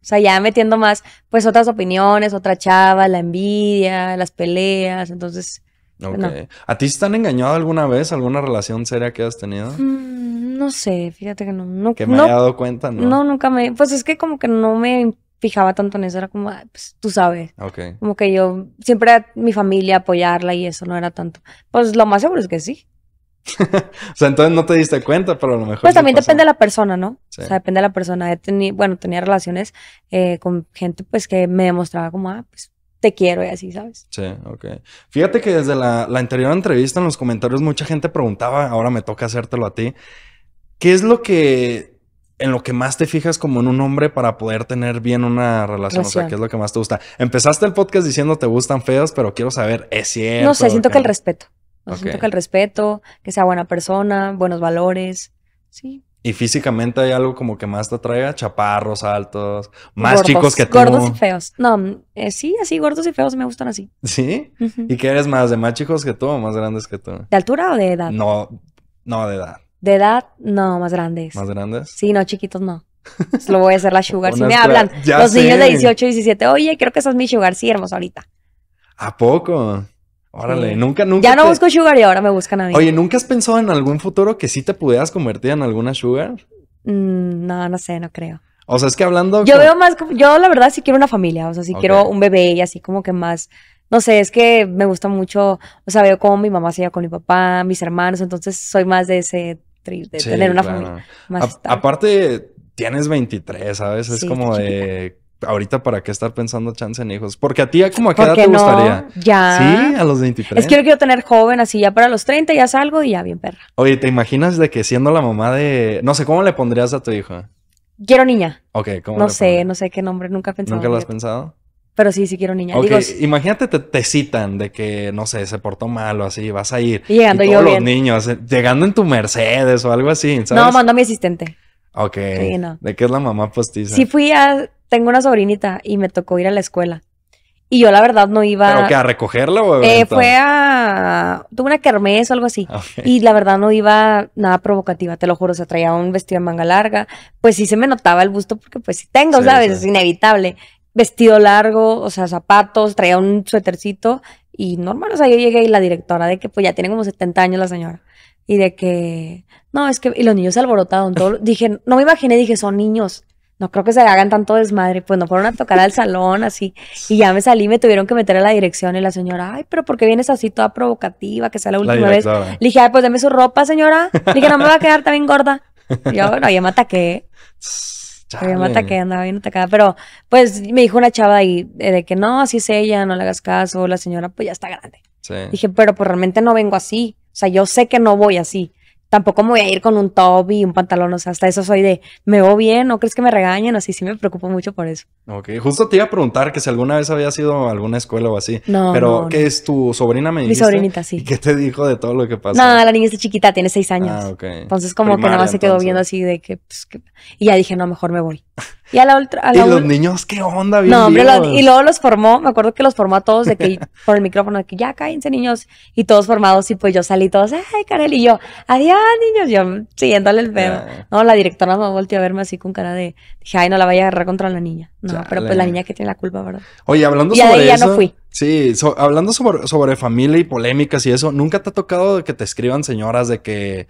O sea, ya metiendo más, pues otras opiniones, otra chava, la envidia, las peleas, entonces. Pues, ¿A ti te han engañado alguna vez? ¿Alguna relación seria que has tenido? Mm, no sé, fíjate que no. que me he dado cuenta, ¿no? No, nunca me. Pues es que como que no me fijaba tanto en eso, era como, pues tú sabes. Okay. Como que yo, siempre mi familia apoyarla y eso no era tanto. Pues lo más seguro es que sí. [laughs] o sea, entonces no te diste cuenta, pero a lo mejor. Pues también depende de la persona, ¿no? O sea, depende de la persona. bueno, tenía relaciones eh, con gente pues que me demostraba como, ah, pues te quiero y así, ¿sabes? Sí, ok. Fíjate que desde la, la anterior entrevista en los comentarios mucha gente preguntaba, ahora me toca hacértelo a ti, ¿qué es lo que en lo que más te fijas como en un hombre para poder tener bien una relación? O sea, ¿qué es lo que más te gusta? Empezaste el podcast diciendo te gustan feos, pero quiero saber, ¿es cierto? No sé, siento que, el respeto. Siento que el respeto, que sea buena persona, buenos valores. Sí. ¿Y físicamente hay algo como que más te atraiga? Chaparros, altos, más chicos que tú. Gordos y feos. No, eh, sí, así, gordos y feos me gustan así. ¿Sí? ¿Y qué eres más? ¿De más chicos que tú o más grandes que tú? ¿De altura o de edad? No, no, de edad. De edad, no, más grandes. ¿Más grandes? Sí, no, chiquitos no. lo voy a hacer la sugar. si me hablan los niños de 18, 17, oye, creo que esa es mi sugar. Sí, hermosa, ahorita. ¿A poco? Órale, nunca, nunca. Ya no busco sugar y ahora me buscan a mí. Oye, ¿nunca has pensado en algún futuro que sí te pudieras convertir en alguna sugar? Mm, no, no sé, no creo. O sea, es que hablando. Yo veo más. Yo, la verdad, sí quiero una familia. O sea, sí quiero un bebé y así como que más. No sé, es que me gusta mucho. O sea, veo cómo mi mamá se lleva con mi papá, mis hermanos. Entonces, soy más de ese tener una Aparte, tienes 23, ¿sabes? Es como de ahorita para qué estar pensando chance en hijos. Porque a ti, como a qué edad te gustaría? Ya. Sí, a los 23. Es que yo quiero tener joven, así ya para los 30 ya salgo y ya bien perra. Oye, ¿te imaginas de que siendo la mamá de. No sé, ¿cómo le pondrías a tu hijo? Quiero niña. Ok, ¿cómo? No sé, no sé qué nombre, nunca he pensado. ¿Nunca lo has pensado? Pero sí, sí quiero niña. imagínate te, citan de que, no sé, se portó mal o así, vas a ir. Y todos los niños, eh, llegando en tu Mercedes o algo así, ¿sabes? No, mando a mi asistente. Ok. ¿De qué es la mamá postiza? Sí fui a... Tengo una sobrinita y me tocó ir a la escuela. Y yo la verdad no iba... ¿Pero qué, a recogerla o eh, Fue a... Tuve una kermés o algo así. Y la verdad no iba nada provocativa, te lo juro. O se traía un vestido de manga larga. Pues sí se me notaba el busto porque pues sí tengo, ¿sabes? Es inevitable vestido largo, o sea, zapatos, traía un suétercito y normal, o sea, yo llegué y la directora de que pues ya tiene como 70 años la señora y de que no, es que y los niños se alborotaron, [laughs] dije, no me imaginé, dije, son niños. No creo que se hagan tanto desmadre, pues no fueron a tocar al salón así. Y ya me salí, me tuvieron que meter a la dirección y la señora, ay, pero ¿por qué vienes así toda provocativa? Que sea la última vez. Le dije, ay, pues deme su ropa, señora. dije, no me va a quedar también gorda. [laughs] Yo, bueno, ya me ataqué. [laughs] andaba bien atacada. Pero, pues, me dijo una chava ahí eh, de que no, así es ella, no le hagas caso, la señora pues ya está grande. Dije, pero pues realmente no vengo así. O sea, yo sé que no voy así tampoco me voy a ir con un top y un pantalón, o sea, hasta eso soy de, me veo bien, no crees que me regañen, así sí me preocupo mucho por eso. Ok, justo te iba a preguntar que si alguna vez había sido a alguna escuela o así, no, pero es tu sobrina? Me Mi sobrinita, sí. ¿Y qué te dijo de todo lo que pasó? No, la niña está chiquita, tiene seis años. Ah, ok. Entonces como que nada más se quedó viendo así de que, pues, que... y ya dije, no, mejor me voy. [laughs] Y a la otra. los niños, ¿qué onda, bien No, hombre, y luego los formó, me acuerdo que los formó a todos de que [laughs] por el micrófono, de que ya cállense, niños. Y todos formados, y pues yo salí todos, ay, Karel, y yo, adiós, niños, yo siguiéndole el pedo. No, la directora me volteó a verme así con cara de, dije, ay, no la vaya a agarrar contra la niña. No, pero pues la niña que tiene la culpa, ¿verdad? Oye, hablando sobre Ya no fui. Sí, hablando sobre, sobre familia y polémicas y eso, ¿nunca te ha tocado que te escriban señoras de que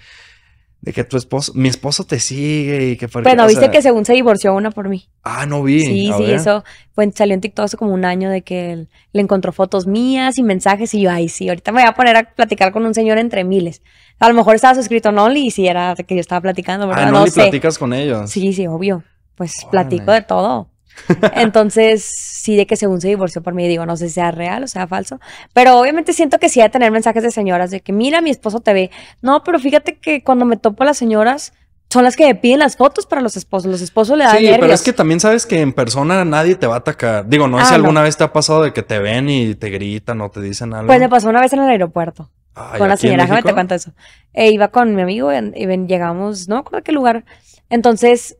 de que tu esposo, mi esposo te sigue y que fue... Bueno, viste que según se divorció una por mí. Ah, no vi. Sí, sí, eso fue, salió en TikTok hace como un año de que le encontró fotos mías y mensajes y yo, ay, sí, ahorita me voy a poner a platicar con un señor entre miles. A lo mejor estaba suscrito a y si era que yo estaba platicando, ah, ¿verdad? Ah, no, platicas con ellos. Sí, sí, obvio. Pues platico de todo. [laughs] Entonces, sí, de que según se divorció por mí, digo, no sé si sea real o sea falso, pero obviamente siento que sí que tener mensajes de señoras de que, mira, mi esposo te ve. No, pero fíjate que cuando me topo a las señoras, son las que me piden las fotos para los esposos. Los esposos le dan sí, pero es que también sabes que en persona nadie te va a atacar. Digo, no sé ah, si alguna vez te ha pasado de que te ven y te gritan o te dicen algo. Pues me pasó una vez en el aeropuerto. con la señora, déjame te cuento eso. E iba con mi amigo y, llegamos, no me acuerdo qué lugar. Entonces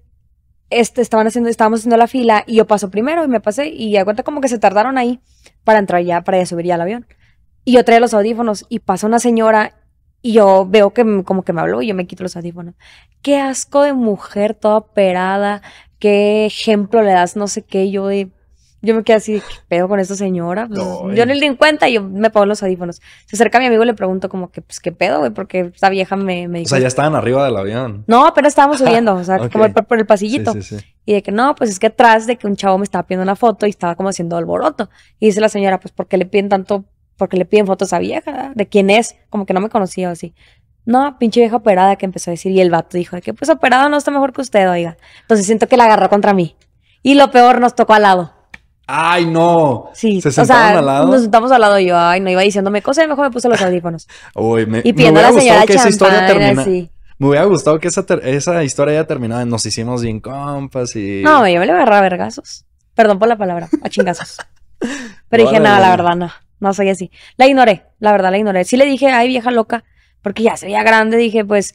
este, estaban haciendo, estábamos haciendo la fila y yo paso primero y me pasé y cuenta como que se tardaron ahí para entrar ya, para ya subir ya al avión. Y yo traía los audífonos y pasa una señora y yo veo que como que me habló y yo me quito los audífonos. Qué asco de mujer toda operada, qué ejemplo le das, no sé qué, yo de yo me quedé así, ¿qué pedo con esta señora? Yo pues, no, yo le di cuenta y yo me pongo los audífonos. Se acerca mi amigo y le pregunto como que, pues, ¿qué pedo, güey? Porque esta vieja me, me O sea, ya estaban arriba del avión. No, apenas estábamos [laughs] subiendo, o sea, como por, el pasillito. Y de que, no, pues es que atrás de que un chavo me estaba pidiendo una foto y estaba como haciendo alboroto. Y dice la señora, pues, ¿por qué le piden tanto, por qué le piden fotos a vieja? ¿De quién es? Como que no me conocía o así. No, pinche vieja operada que empezó a decir. Y el vato dijo, de que, pues, operado no está mejor que usted, oiga. Entonces siento que la agarró contra mí. Y lo peor, nos tocó al lado. ¡Ay, no! Sí, se sentaron al lado. Nos sentamos al lado y yo, ay, no iba diciéndome cosas, mejor me puse los audífonos. Uy, me, y pidiendo la señora que esa historia termina, Me hubiera gustado que esa, esa historia haya terminado. Nos hicimos bien compas y. No, yo me lo agarraba a vergazos. Perdón por la palabra, a chingazos. [laughs] Pero dije, nada, no, la verdad, no. No soy así. La ignoré, la verdad, la ignoré. Sí le dije, ay, vieja loca, porque ya se veía grande. Dije, pues,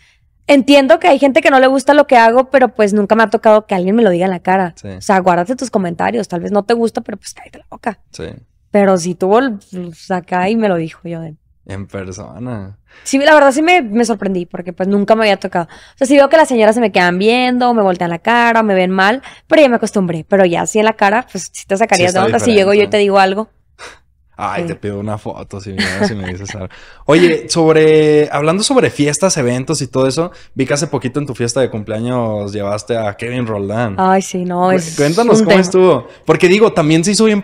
Entiendo que hay gente que no le gusta lo que hago, pero pues nunca me ha tocado que alguien me lo diga en la cara. O sea, guárdate tus comentarios. Tal vez no te gusta, pero pues cállate la boca. Sí. Pero si tuvo pues, acá y me lo dijo yo En persona. Sí, la verdad sí me, me, sorprendí porque pues nunca me había tocado. O sea, si veo que las señoras se me quedan viendo, me voltean la cara, me ven mal, pero ya me acostumbré. Pero ya así en la cara, pues sí te sacarías de onda. Si llego yo y te digo algo. Ay, te pido una foto si me, dices algo. Oye, sobre, hablando sobre fiestas, eventos y todo eso, vi que hace poquito en tu fiesta de cumpleaños llevaste a Kevin Roland. Ay, sí, no, es. Cuéntanos cómo estuvo. Porque digo, también se hizo bien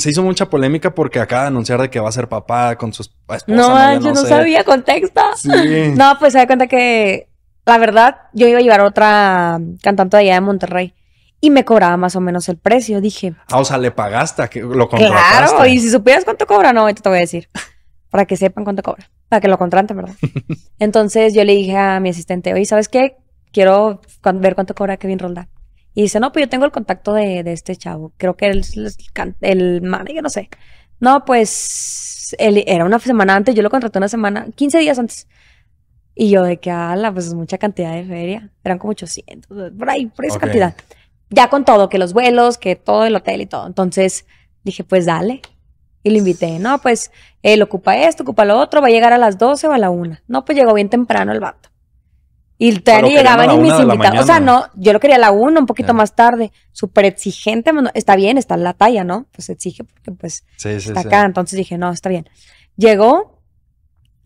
se hizo mucha polémica porque acaba de anunciar de que va a ser papá con sus esposa. No, yo no, sabía contexto. Sí. [laughs] No, pues se da cuenta que la verdad, yo iba a llevar a otra cantante allá de Monterrey y me cobraba más o menos el precio. Dije. Ah, o sea, le pagaste, que lo contrataste. Claro, y si supieras cuánto cobra, no, te voy a decir. Para que sepan cuánto cobra. Para que lo contraten, ¿verdad? [laughs] Entonces yo le dije a mi asistente, oye, ¿sabes qué? Quiero ver cuánto cobra Kevin ronda Y dice, no, pues yo tengo el contacto de, este chavo. Creo que él el, el, manager, no sé. No, pues era una semana antes, yo lo contraté una semana, 15 días antes. Y yo de que, ala, pues es mucha cantidad de feria. Eran como 800, por ahí, por esa cantidad ya con todo, que los vuelos, que todo el hotel y todo. Entonces dije, pues dale. Y lo invité, no, pues él ocupa esto, ocupa lo otro, va a llegar a las 12 o a la 1. No, pues llegó bien temprano el vato. Y llegaban ni mis invitados. O sea, no, yo lo quería a la 1, un poquito más tarde. Súper exigente, pues, está bien, está en la talla, ¿no? Pues exige porque pues está acá. Entonces dije, no, está bien. Llegó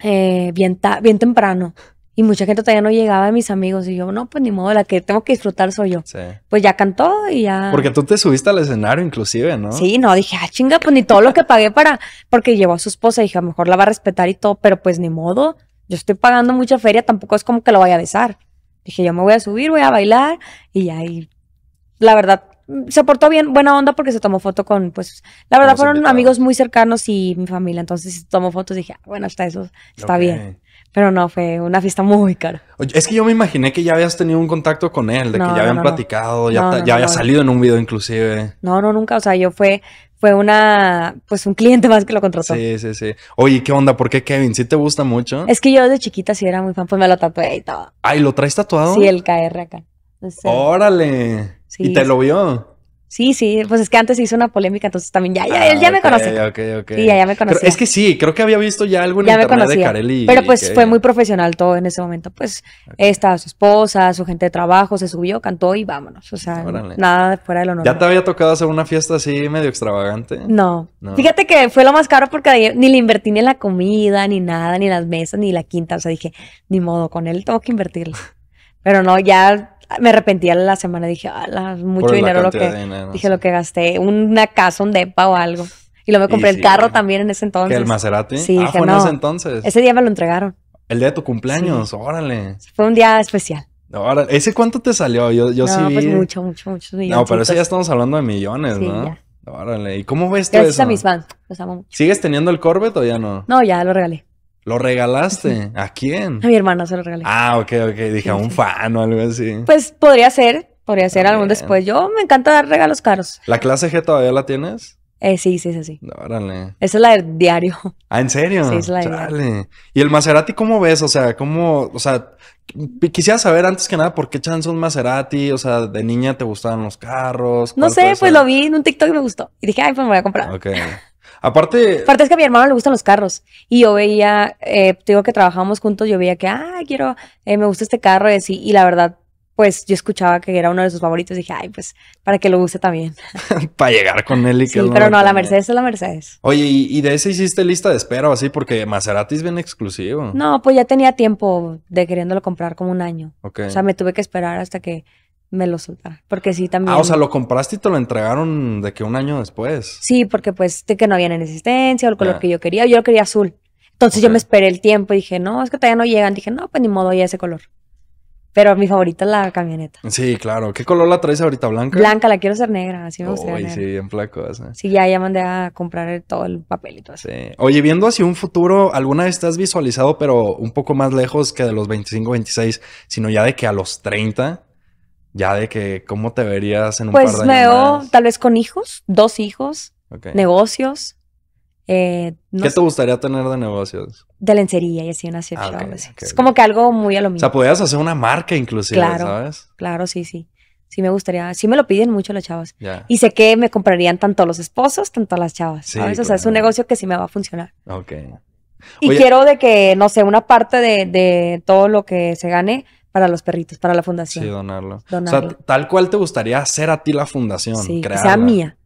eh, bien, bien temprano. Y mucha gente todavía no llegaba a mis amigos. Y yo, no, pues ni modo, la que tengo que disfrutar soy yo. Pues ya cantó y ya. Porque tú te subiste al escenario, inclusive, ¿no? Sí, no, dije, ah, chinga, pues ni todo lo que pagué para. Porque llevó a su esposa, dije, a lo mejor la va a respetar y todo, pero pues ni modo. Yo estoy pagando mucha feria, tampoco es como que lo vaya a besar. Dije, yo me voy a subir, voy a bailar y ahí. La verdad, se portó bien, buena onda porque se tomó foto con, pues, la verdad fueron amigos muy cercanos y mi familia, entonces tomó fotos y dije, ah, bueno, hasta eso está bien. Pero no, fue una fiesta muy cara. es que yo me imaginé que ya habías tenido un contacto con él, de que ya habían platicado, ya, ya había salido en un video inclusive. No, no, nunca. O sea, yo fue, fue una, pues un cliente más que lo contrató. Sí, sí, sí. Oye, ¿qué onda? ¿Por qué Kevin? ¿Sí te gusta mucho? Es que yo desde chiquita sí era muy fan, pues me lo tatué y todo. Ay, ¿lo traes tatuado? Sí, el KR acá. Órale. ¿Y te lo vio? Sí, sí, pues es que antes se hizo una polémica, entonces también ya, ya, él ya ah, me conoce. Sí, ya, ya me conoce. Pero es que sí, creo que había visto ya algo en ya me conocía, de Carelli. Pero pues fue muy profesional todo en ese momento. Pues estaba su esposa, su gente de trabajo, se subió, cantó y vámonos. O sea, nada fuera de lo normal. ¿Ya te había tocado hacer una fiesta así medio extravagante? No. Fíjate que fue lo más caro porque ni le invertí ni en la comida, ni nada, ni las mesas, ni la quinta. O sea, dije, ni modo, con él tengo que invertirlo. [laughs] Pero no, ya me arrepentí a la semana. Dije, mucho dinero lo que. dije lo que gasté. Una casa, un depa o algo. Y luego me compré el carro también en ese entonces. ¿Que ¿El Maserati? Sí, ah, fue en ese entonces. Ese día me lo entregaron. El día de tu cumpleaños, órale. Fue un día especial. Ahora, ¿ese cuánto te salió? Yo, yo sí. No, pues mucho, mucho, mucho. No, pero ese ya estamos hablando de millones, ¿no? Órale. ¿Y cómo ves tú eso? a mis fans. ¿Sigues teniendo el Corvette o ya no? No, ya lo regalé. ¿Lo regalaste? ¿A quién? A mi hermana se lo regalé. Ah, ok, ok. Dije, a un fan o algo así. Pues podría ser, podría ser algún después. Yo me encanta dar regalos caros. ¿La clase G todavía la tienes? Eh, sí, sí, sí, sí. Órale. Esa es la del diario. Ah, ¿en serio? Sí, es la de diario. ¿Y el Maserati cómo ves? O sea, cómo, o sea, quisiera saber antes que nada por qué chance un Maserati, o sea, de niña te gustaban los carros. No sé, pues lo vi en un TikTok y me gustó. Y dije, ay, pues me voy a comprar. Ok. Aparte. Aparte es que a mi hermano le gustan los carros. Y yo veía, eh, digo que trabajábamos juntos, yo veía que, ah, quiero, eh, me gusta este carro y Y la verdad, pues yo escuchaba que era uno de sus favoritos. Y dije, ay, pues para que lo guste también. [laughs] para llegar con él y que. Sí, pero no, la Mercedes es la Mercedes. Oye, ¿y, de ese hiciste lista de espera o así? Porque Maserati es bien exclusivo. No, pues ya tenía tiempo de queriéndolo comprar como un año. O sea, me tuve que esperar hasta que me lo soltaron, Porque sí también. Ah, o sea, lo compraste y te lo entregaron de que un año después. Sí, porque pues de que no habían en existencia o el color que yo quería. Yo lo quería azul. Entonces yo me esperé el tiempo y dije, no, es que todavía no llegan. Dije, no, pues ni modo, ya ese color. Pero mi favorita es la camioneta. Sí, claro. ¿Qué color la traes ahorita? ¿Blanca? Blanca, la quiero hacer negra. Así me gustaría. Uy, sí, bien flaco. Sí, ya, ya mandé a comprar todo el papel y todo eso. Sí. Oye, viendo hacia un futuro, ¿alguna vez estás visualizado, pero un poco más lejos que de los 25, 26, sino ya de que a los 30? Ya de que, ¿cómo te verías en un pues par de me veo, tal vez con hijos, dos hijos, negocios. Eh, ¿Qué te gustaría tener de negocios? De lencería y así, una ah, Es como que algo muy a lo mismo. O sea, podrías hacer una marca inclusive, ¿sabes? Claro, sí, sí. Sí me gustaría, sí me lo piden mucho las chavas. Y sé que me comprarían tanto los esposos, tanto las chavas, O sea, es un negocio que sí me va a funcionar. Ok. y quiero de que, no sé, una parte de, de todo lo que se gane para los perritos, para la fundación. Sí, donarlo. O sea, tal cual te gustaría hacer a ti la fundación. Sí, sea mía.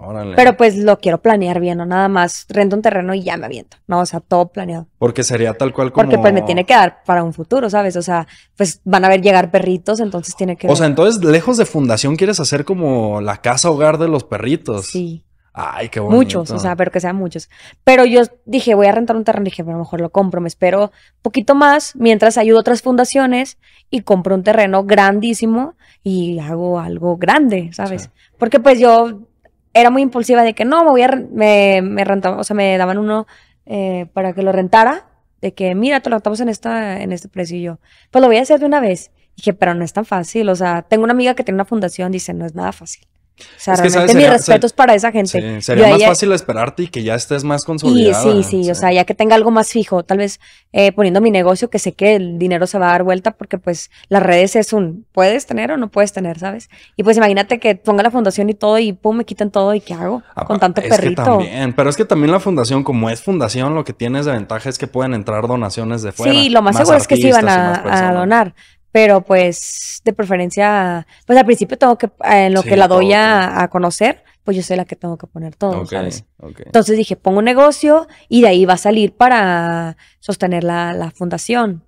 Órale. Pero pues lo quiero planear bien, no nada más rento un terreno y ya me aviento. No, o sea, todo planeado. Porque sería tal cual como. Porque pues me tiene que dar para un futuro, ¿sabes? O sea, pues van a ver llegar perritos, entonces tiene que. O sea, entonces lejos de fundación quieres hacer como la casa hogar de los perritos. Sí. Ay, qué bonito. Muchos, o sea, pero que sean muchos. Pero yo dije, voy a rentar un terreno. Dije, a lo mejor lo compro, me espero poquito más mientras ayudo a otras fundaciones y compro un terreno grandísimo y hago algo grande, ¿sabes? Porque pues yo era muy impulsiva de que no, me voy a, me, me o sea, me daban uno eh, para que lo rentara, de que mira, te lo rentamos en, esta, en este precio y yo, pues lo voy a hacer de una vez. Dije, pero no es tan fácil, o sea, tengo una amiga que tiene una fundación, dice, no es nada fácil. O sea, es realmente mis respetos para esa gente. sería más fácil esperarte y que ya estés más consolidado. Sí, sí, o sea, ya que tenga algo más fijo, tal vez eh, poniendo mi negocio que sé que el dinero se va a dar vuelta porque pues las redes es un puedes tener o no puedes tener, ¿sabes? Y pues imagínate que ponga la fundación y todo y pum, me quiten todo y ¿qué hago? Ah, Con tanto perrito. pero es que también la fundación, como es fundación, lo que tienes de ventaja es que pueden entrar donaciones de fuera. Sí, lo más, seguro es que sí van a donar, pero pues de preferencia, pues al principio tengo que, en lo que la doy a, conocer, pues yo soy la que tengo que poner todo, ¿sabes? Entonces dije, pongo un negocio y de ahí va a salir para sostener la, la fundación.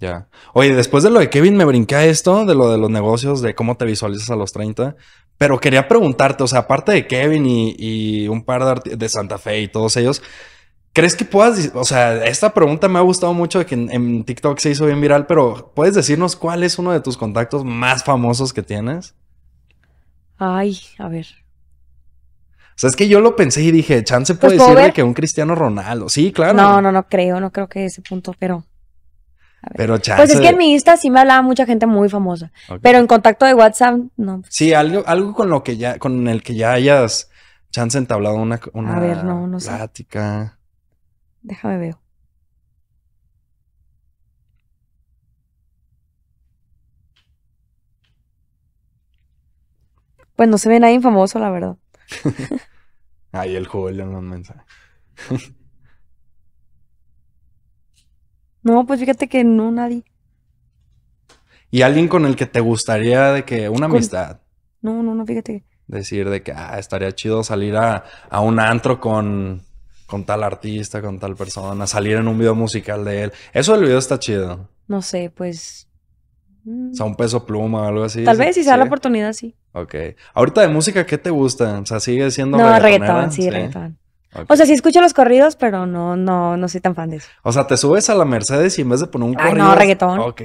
Ya. Oye, después de lo de Kevin me brinca esto, de lo de los negocios, de cómo te visualizas a los 30, pero quería preguntarte, o sea, aparte de Kevin y, y un par de, de Santa Fe y todos ellos, ¿Crees que puedas, o sea, esta pregunta me ha gustado mucho de que en, TikTok se hizo bien viral, pero ¿puedes decirnos cuál es uno de tus contactos más famosos que tienes? Ay, a ver. O sea, es que yo lo pensé y dije, chance pues, puede decirle que un Cristiano Ronaldo. Sí, claro. No, no, no creo, no creo que ese punto, pero. Pero chance. Pues es que en mi Insta sí me hablaba mucha gente muy famosa. Pero en contacto de WhatsApp, no. Sí, algo, algo con lo que ya, con el que ya hayas chance entablado una, una plática. Déjame veo. Pues no se ve nadie famoso, la verdad. [laughs] Ahí el juego le un mensaje. [laughs] no, pues fíjate que no, nadie. ¿Y alguien con el que te gustaría de que una amistad? No, no, no, fíjate. Decir de que ah, estaría chido salir a un antro con con tal artista, con tal persona, salir en un video musical de él. Eso del video está chido. No sé, pues. O mm. sea, un peso pluma o algo así. Tal vez si sea la oportunidad, sí. Ok. Ahorita de música, ¿qué te gusta? O sea, sigue siendo. No, reggaetón, sí, reggaetón. O sea, sí escucho los corridos, pero no, no, no soy tan fan de eso. O sea, te subes a la Mercedes y en vez de poner un corrido. No, reggaetón. Ok.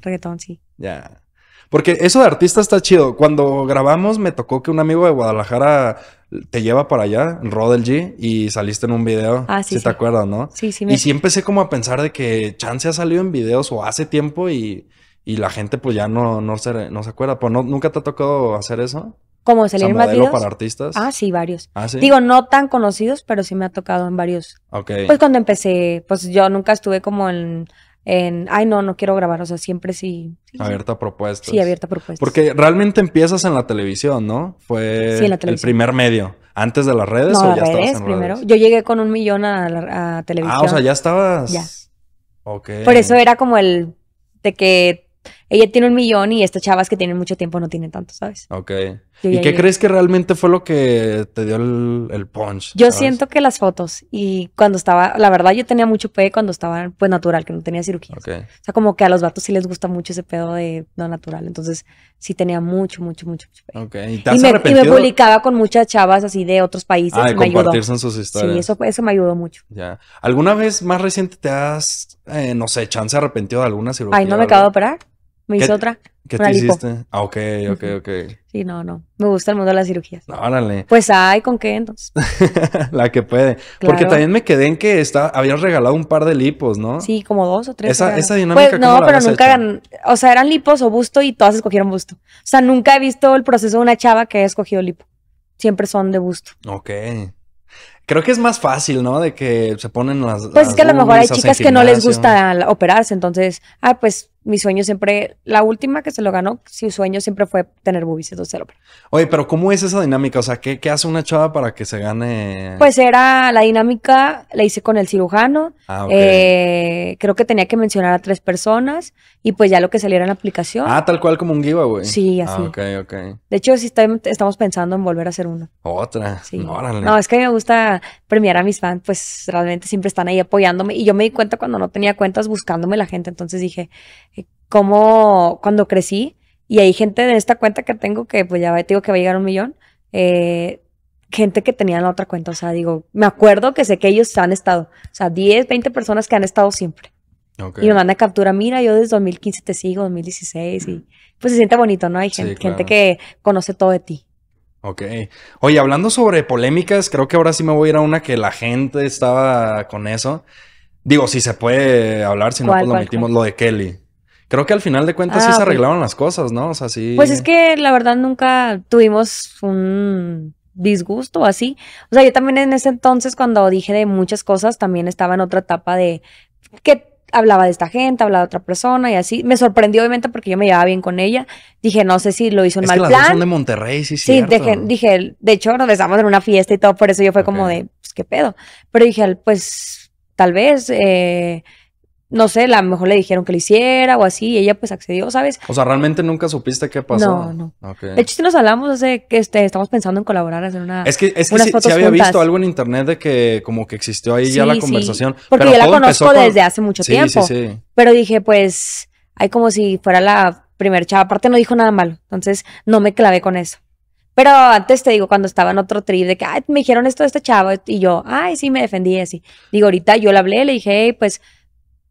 Reggaetón, sí. Ya. Porque eso de artista está chido. Cuando grabamos, me tocó que un amigo de Guadalajara te lleva para allá, Rodel G, y saliste en un video. Ah, sí. Si te acuerdas, ¿no? Sí, sí. Y sí empecé como a pensar de que Chance ha salido en videos o hace tiempo y, la gente pues ya no, no, se, no se acuerda. Pues ¿Nunca te ha tocado hacer eso? ¿Cómo salir para artistas? Ah, sí, varios. ¿Ah, sí? Digo, no tan conocidos, pero sí me ha tocado en varios. Ok. Pues cuando empecé, pues yo nunca estuve como en en, ay, no, no quiero grabar, o sea, siempre sí. Abierta propuesta. propuestas. Sí, abierta propuesta. Porque realmente empiezas en la televisión, ¿no? Fue el primer medio. ¿Antes de las redes o ya redes, estabas en primero. Redes? Yo llegué con un millón a, la, a televisión. Ah, o sea, ya estabas. Ya. Ok. Por eso era como el de que ella tiene un millón y estas chavas que tienen mucho tiempo no tienen tanto, ¿sabes? Ok. ¿Y qué crees que realmente fue lo que te dio el, el punch? Yo siento que las fotos y cuando estaba, la verdad yo tenía mucho pe cuando estaba pues natural, que no tenía cirugía. O sea, como que a los vatos sí les gusta mucho ese pedo de no natural, entonces sí tenía mucho, mucho, mucho, mucho pe. Okay. ¿Y, te me, y, me, publicaba con muchas chavas así de otros países. Ah, compartirse en sus Sí, eso, eso me ayudó mucho. Ya. ¿Alguna vez más reciente te has, eh, no sé, chance arrepentido de alguna cirugía? Ay, no me acabo de operar. Me hice otra. ¿Qué te hiciste? Ah, ok, ok, ok. Sí, no, no. Me gusta el mundo de las cirugías. Órale. Pues ay, ¿con qué entonces? [laughs] la que puede. Porque también me quedé en que está, regalado un par de lipos, ¿no? Sí, como dos o tres. Esa, esa dinámica. Pues, no, pero nunca eran, o sea, eran lipos o busto y todas escogieron busto. O sea, nunca he visto el proceso de una chava que haya escogido lipo. Siempre son de busto. Ok. Creo que es más fácil, ¿no? De que se ponen las. Pues es que a lo mejor hay chicas que no les gusta operarse, entonces, ah, pues mi sueño siempre, la última que se lo ganó, su sueño siempre fue tener boobies, entonces Oye, pero ¿cómo es esa dinámica? O sea, ¿qué, ¿qué, hace una chava para que se gane? Pues era la dinámica, la hice con el cirujano, ah, eh, creo que tenía que mencionar a tres personas y pues ya lo que saliera en la aplicación. Ah, tal cual como un giveaway. Sí, ah, así. ok, ok. De hecho, sí estamos pensando en volver a hacer una. Otra. Sí. Órale. No, es que me gusta premiar a mis fans, pues realmente siempre están ahí apoyándome y yo me di cuenta cuando no tenía cuentas buscándome la gente, entonces dije como cuando crecí, y hay gente en esta cuenta que tengo que, pues ya digo que va a llegar un millón, eh, gente que tenía la otra cuenta, o sea, digo, me acuerdo que sé que ellos han estado, o sea, 10, 20 personas que han estado siempre. Y me mandan captura, mira, yo desde 2015 te sigo, 2016, y pues se siente bonito, ¿no? Hay gente, que conoce todo de ti. Ok. Oye, hablando sobre polémicas, creo que ahora sí me voy a ir a una que la gente estaba con eso. Digo, si se puede hablar, si no, pues lo metimos, lo de Kelly. Creo que al final de cuentas sí ah, se arreglaron las cosas, ¿no? O sea, sí. Pues es que la verdad nunca tuvimos un disgusto así. O sea, yo también en ese entonces, cuando dije de muchas cosas, también estaba en otra etapa de que hablaba de esta gente, hablaba de otra persona y así. Me sorprendió obviamente porque yo me llevaba bien con ella. Dije, no sé si lo hizo un mal que las Dos son de Monterrey, sí, sí. Sí, dije, de hecho nos besamos en una fiesta y todo, por eso yo fue como de, pues qué pedo. Pero dije, pues tal vez eh, no sé, a lo mejor le dijeron que lo hiciera o así, y ella pues accedió, ¿sabes? O sea, realmente nunca supiste qué pasó. No, no. Okay. De hecho, si nos hablamos hace que este, estamos pensando en colaborar, hacer una. Es que, es que había visto algo en internet de que como que existió ahí ya la conversación. Porque yo la conozco desde hace mucho tiempo. Sí, sí, Pero dije, pues, hay como si fuera la primer chava. Aparte, no dijo nada malo. Entonces, no me clavé con eso. Pero antes te digo, cuando estaba en otro trip, de que, me dijeron esto de esta chava, y yo, ay, sí, me defendí así. Digo, ahorita yo le hablé, le dije, hey, pues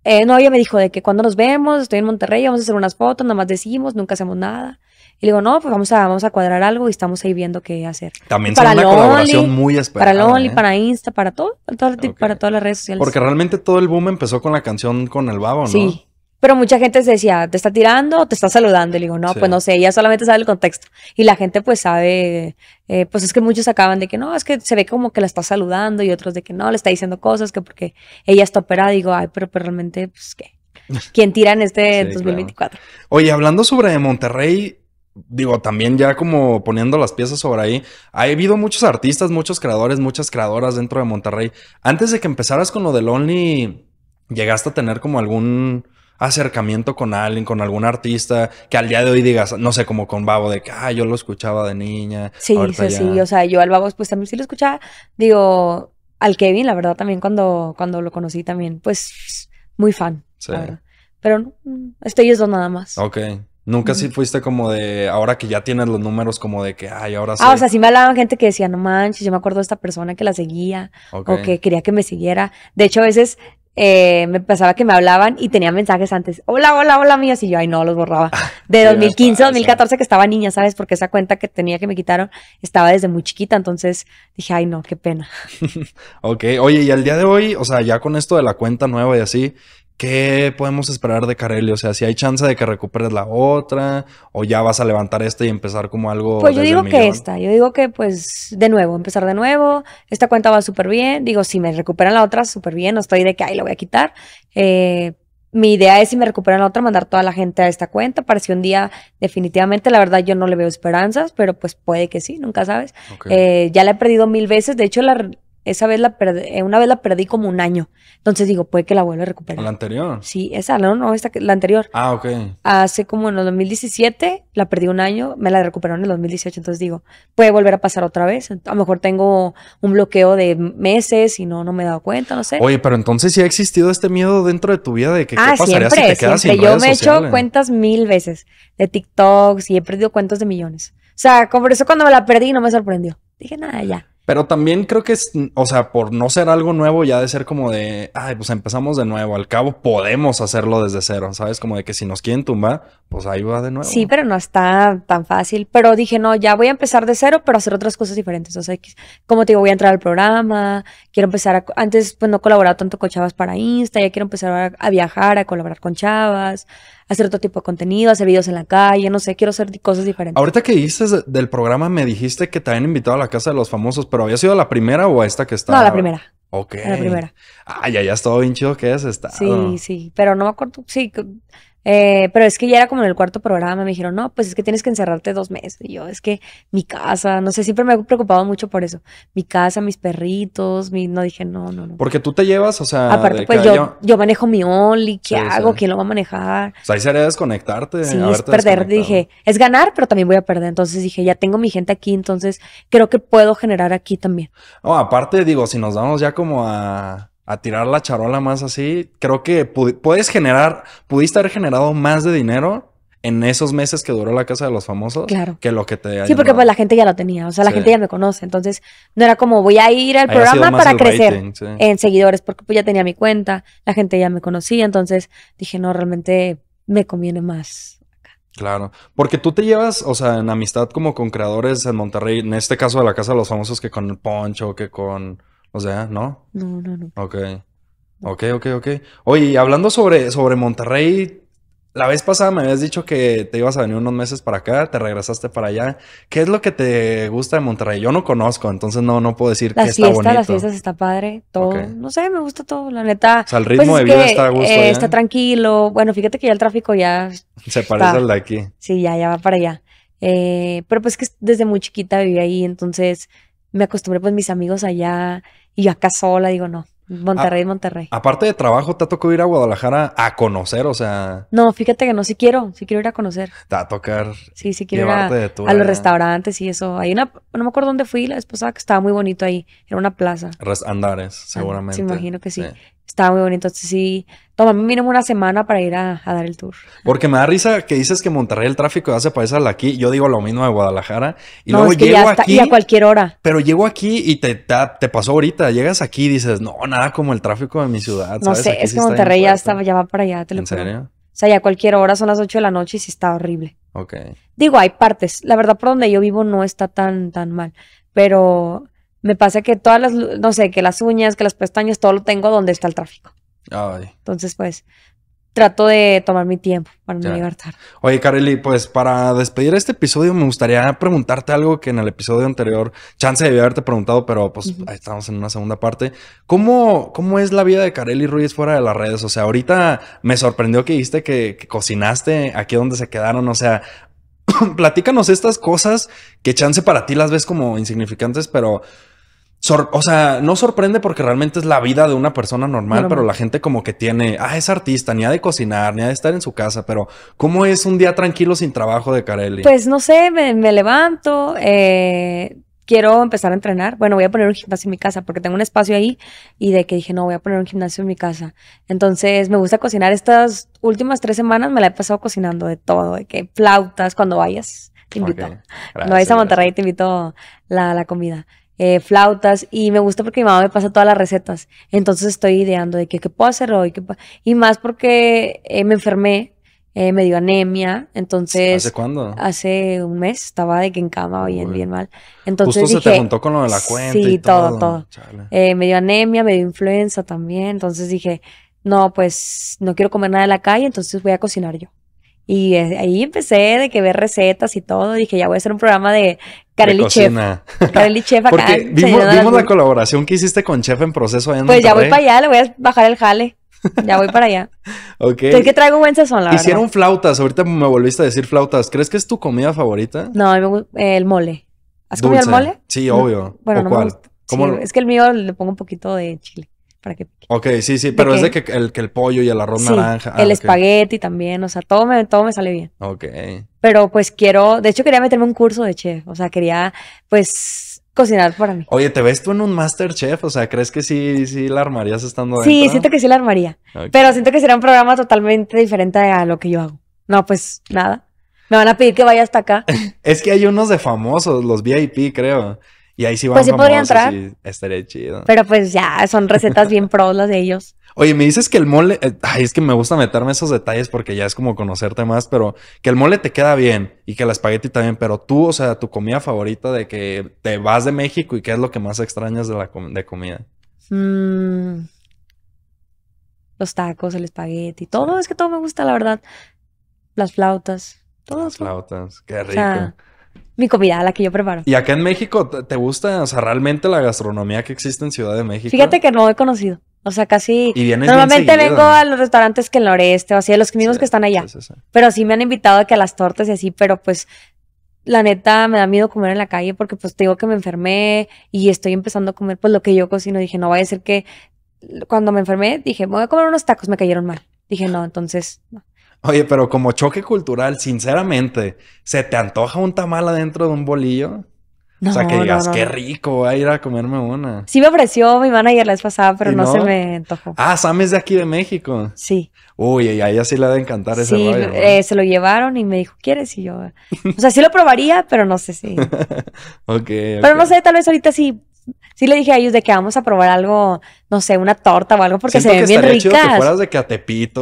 eh, no, ella me dijo de que cuando nos vemos, estoy en Monterrey, vamos a hacer unas fotos, nada más decimos, nunca hacemos nada. Y le digo, no, pues vamos a, vamos a cuadrar algo y estamos ahí viendo qué hacer. También será una colaboración muy esperada. Para Lonely, ¿eh? para Insta, para todo, para, para, todas las redes sociales. Porque realmente todo el boom empezó con la canción con el babo, ¿no? Sí, pero mucha gente se decía, ¿te está tirando o te está saludando? Y le digo, no, pues no sé, ella solamente sabe el contexto. Y la gente pues sabe, eh, pues es que muchos acaban de que no, es que se ve como que la está saludando y otros de que no, le está diciendo cosas, que porque ella está operada. Y digo, ay, pero, realmente, pues qué. [laughs] ¿Quién tira en este 2024? Oye, hablando sobre Monterrey, digo, también ya como poniendo las piezas sobre ahí, ha habido muchos artistas, muchos creadores, muchas creadoras dentro de Monterrey. Antes de que empezaras con lo del Only, ¿llegaste a tener como algún acercamiento con alguien, con algún artista, que al día de hoy digas, no sé, como con Babo, de que, ah, yo lo escuchaba de niña. Sí, sí, sí, o sea, yo al Babo, pues también sí lo escuchaba, digo, al Kevin, la verdad, también cuando, cuando lo conocí también, pues, muy fan, sí. Pero mm, estoy es dos nada más. Ok. Nunca sí fuiste como de, ahora que ya tienes los números, como de que, ay, ahora sí. Ah, o sea, sí me hablaban gente que decía, no manches, yo me acuerdo de esta persona que la seguía o que quería que me siguiera. De hecho, a veces eh, me pasaba que me hablaban y tenía mensajes antes, hola, hola, hola mías, y yo, ay no, los borraba. Ah, [laughs] de 2015 2014 que estaba niña, ¿sabes? Porque esa cuenta que tenía que me quitaron estaba desde muy chiquita, entonces dije, ay no, qué pena. [laughs] ok, oye, y al día de hoy, o sea, ya con esto de la cuenta nueva y así, ¿qué podemos esperar de Carelli? O sea, si hay chance de que recuperes la otra, o ya vas a levantar esta y empezar como algo. Pues yo digo que esta, yo digo que pues de nuevo, empezar de nuevo, esta cuenta va súper bien, digo, si me recuperan la otra, súper bien, no estoy de que, ahí la voy a quitar. Eh, mi idea es si me recuperan la otra, mandar toda la gente a esta cuenta para si un día definitivamente, la verdad yo no le veo esperanzas, pero pues puede que sí, nunca sabes. Eh, ya la he perdido mil veces, de hecho la, esa vez la perdí, eh, una vez la perdí como un año. Entonces digo, puede que la vuelva a recuperar. ¿La anterior? Sí, esa, no, no, esta, la anterior. Ah, ok. Hace como en el 2017, la perdí un año, me la recuperaron en el 2018. Entonces digo, puede volver a pasar otra vez. A lo mejor tengo un bloqueo de meses y no, no me he dado cuenta, no sé. Oye, pero entonces sí ha existido este miedo dentro de tu vida de que qué ah, pasaría si te quedas Sin redes Yo me he hecho cuentas mil veces de TikTok y he perdido cuentas de millones. O sea, como por eso cuando me la perdí no me sorprendió. Dije, nada, ya. Pero también creo que es, o sea, por no ser algo nuevo, ya de ser como de, ay, pues empezamos de nuevo. Al cabo, podemos hacerlo desde cero, ¿sabes? Como de que si nos quieren tumbar, pues ahí va de nuevo. Sí, pero no está tan fácil. Pero dije, no, ya voy a empezar de cero, pero hacer otras cosas diferentes. O sea, como te digo, voy a entrar al programa, quiero empezar a. Antes, pues no colaboraba tanto con chavas para Insta, ya quiero empezar a, a viajar, a colaborar con chavas, hacer otro tipo de contenido, hacer videos en la calle, no sé, quiero hacer cosas diferentes. Ahorita que dices del programa, me dijiste que te habían invitado a la casa de los famosos, pero ¿había sido la primera o esta que está? No, la primera. Ok. La primera. Ay, ya, ya, estado bien chido que es esta. Sí, sí, pero no me acuerdo. Sí, eh, pero es que ya era como en el cuarto programa, me dijeron, no, pues es que tienes que encerrarte dos meses. Y yo, es que mi casa, no sé, siempre me he preocupado mucho por eso. Mi casa, mis perritos, mi... no dije, no, no, no. Porque tú te llevas, o sea... Aparte, pues yo, yo, manejo mi Only, ¿qué hago? ¿Quién lo va a manejar? O sea, ahí sería desconectarte. Sí, es perder, dije, es ganar, pero también voy a perder. Entonces dije, ya tengo mi gente aquí, entonces creo que puedo generar aquí también. aparte, digo, si nos vamos ya como a a tirar la charola más así, creo que puedes generar, pudiste haber generado más de dinero en esos meses que duró la casa de los famosos claro. que lo que te Sí, porque pues la gente ya lo tenía, o sea, la gente ya me conoce, entonces no era como voy a ir al programa para crecer en seguidores, porque pues ya tenía mi cuenta, la gente ya me conocía, entonces dije, no, realmente me conviene más. acá. Claro, porque tú te llevas, o sea, en amistad como con creadores en Monterrey, en este caso de la Casa de los Famosos, que con el Poncho, que con o sea, ¿no? No, no, no. Ok. Ok, ok, ok. Oye, hablando sobre, sobre Monterrey, la vez pasada me habías dicho que te ibas a venir unos meses para acá, te regresaste para allá. ¿Qué es lo que te gusta de Monterrey? Yo no conozco, entonces no, no puedo decir que está bonito. Las fiestas está padre, todo. No sé, me gusta todo, la neta. O sea, el pues ritmo de vida está a gusto. Eh, está tranquilo. Bueno, fíjate que ya el tráfico ya. [laughs] Se parece al de aquí. Sí, ya, ya va para allá. Eh, pero pues que desde muy chiquita viví ahí, entonces me acostumbré pues mis amigos allá y acá sola digo, no, Monterrey, Monterrey. Aparte de trabajo, ¿te ha tocado ir a Guadalajara a conocer? O sea. No, fíjate que no, sí quiero, sí quiero ir a conocer. Te a tocar. Sí, sí quiero ir a, los restaurantes y eso. Hay una, no me acuerdo dónde fui la esposa que estaba muy bonito ahí. Era una plaza. Andares, seguramente. imagino que sí. Estaba muy bonito. Entonces este sí, Toma, mínimo una semana para ir a, dar el tour. Porque me da risa que dices que Monterrey el tráfico ya se parece al aquí. Yo digo lo mismo de Guadalajara. Y luego llego aquí. Y a cualquier hora. Pero llego aquí y te, te, pasó ahorita. Llegas aquí y dices, no, nada como el tráfico de mi ciudad. No sé, es que Monterrey ya, está, ya va para allá. Te lo ¿En serio? O sea, ya a cualquier hora son las 8 de la noche y sí está horrible. Ok. Digo, hay partes. La verdad, por donde yo vivo no está tan, tan mal. Pero me pasa que todas las, no sé, que las uñas, que las pestañas, todo lo tengo donde está el tráfico. Ah, Entonces, pues, trato de tomar mi tiempo para no libertar. Oye, Kareli, pues para despedir este episodio me gustaría preguntarte algo que en el episodio anterior, chance de haberte preguntado, pero pues ahí estamos en una segunda parte. ¿Cómo, ¿Cómo es la vida de Kareli Ruiz fuera de las redes? O sea, ahorita me sorprendió que dijiste que cocinaste aquí donde se quedaron, o sea... [clears throat] platícanos estas cosas que chance para ti las ves como insignificantes, pero o sea, no sorprende porque realmente es la vida de una persona normal, pero la gente como que tiene, ah, es artista, ni ha de cocinar, ni ha de estar en su casa, pero ¿cómo es un día tranquilo sin trabajo de Carelli? Pues no sé, me, levanto, eh, quiero empezar a entrenar. Bueno, voy a poner un gimnasio en mi casa porque tengo un espacio ahí y de que dije, no, voy a poner un gimnasio en mi casa. Entonces, me gusta cocinar. Estas últimas tres semanas me la he pasado cocinando de todo, de que flautas cuando vayas. Te invito. no a Monterrey, te invito la, la comida. Eh, flautas y me gusta porque mi mamá me pasa todas las recetas. Entonces estoy ideando de qué, qué puedo hacer hoy. y más porque eh, me enfermé, eh, me dio anemia. Entonces. ¿Hace cuándo? Hace un mes estaba de que en cama, bien, bien mal. Entonces. Justo se te juntó con lo de la cuenta. y todo, todo. todo. me dio anemia, me dio influenza también. Entonces dije, no, pues no quiero comer nada de la calle, entonces voy a cocinar yo. Y eh, ahí empecé de que ver recetas y todo. Dije, ya voy a hacer un programa de Carely de Chef. Carelli Chef [laughs] acá. Porque vimos, la colaboración que hiciste con Chef en proceso. pues ya voy para allá, le voy a bajar el jale. Ya voy para allá. [laughs] ok. Es que traigo buen sazón, la Hicieron flautas. Ahorita me volviste a decir flautas. ¿Crees que es tu comida favorita? No, el mole. ¿Has comido el mole? Sí, obvio. Bueno, no me es que el mío le pongo un poquito de chile para que Ok, sí, sí, pero es de que el, que el pollo y el arroz naranja. Ah, el espagueti también, o sea, todo me, todo me sale bien. Ok. Pero pues quiero, de hecho quería meterme un curso de chef, o sea, quería pues cocinar para mí. Oye, ¿te ves tú en un master chef? O sea, ¿crees que sí, sí la armarías estando ahí. Sí, siento que sí la armaría, pero siento que será un programa totalmente diferente a lo que yo hago. No, pues nada. Me van a pedir que vaya hasta acá. [laughs] es que hay unos de famosos, los VIP, creo. Y ahí sí pues van Pues sí entrar. estaría chido. Pero pues ya, son recetas bien [laughs] pros las de ellos. Oye, me dices que el mole. Eh, ay, es que me gusta meterme esos detalles porque ya es como conocerte más, pero que el mole te queda bien y que la espagueti también. Pero tú, o sea, tu comida favorita de que te vas de México y qué es lo que más extrañas de la de comida. Mm. los tacos, el espagueti, todo. Es que todo me gusta, la verdad. Las flautas. todas Las flautas, qué rico mi comida, la que yo preparo. ¿Y acá en México te gusta, o sea, realmente la gastronomía que existe en Ciudad de México? Fíjate que no he conocido. O sea, casi. normalmente vengo a los restaurantes que el noreste, o así, los mismos que están allá. pero sí me han invitado a que a las tortas y así, pero pues la neta me da miedo comer en la calle porque pues te digo que me enfermé y estoy empezando a comer pues lo que yo cocino. Dije, no vaya a ser que cuando me enfermé, dije, voy a comer unos tacos, me cayeron mal. Dije, no, entonces, no. Oye, pero como choque cultural, sinceramente, ¿se te antoja un tamal adentro de un bolillo? o sea, que digas, qué rico, voy a ir a comerme una. Sí me ofreció mi manager la vez pasada, pero no? se me antojó. Ah, Sam es de aquí de México. Sí. Uy, y a ella sí le ha de encantar ese eh, se lo llevaron y me dijo, ¿quieres? Y yo, o sea, sí lo probaría, pero no sé si. [laughs] ok. Pero no sé, tal vez ahorita sí sí le dije a ellos de que vamos a probar algo, no sé, una torta o algo, porque se ven bien ricas.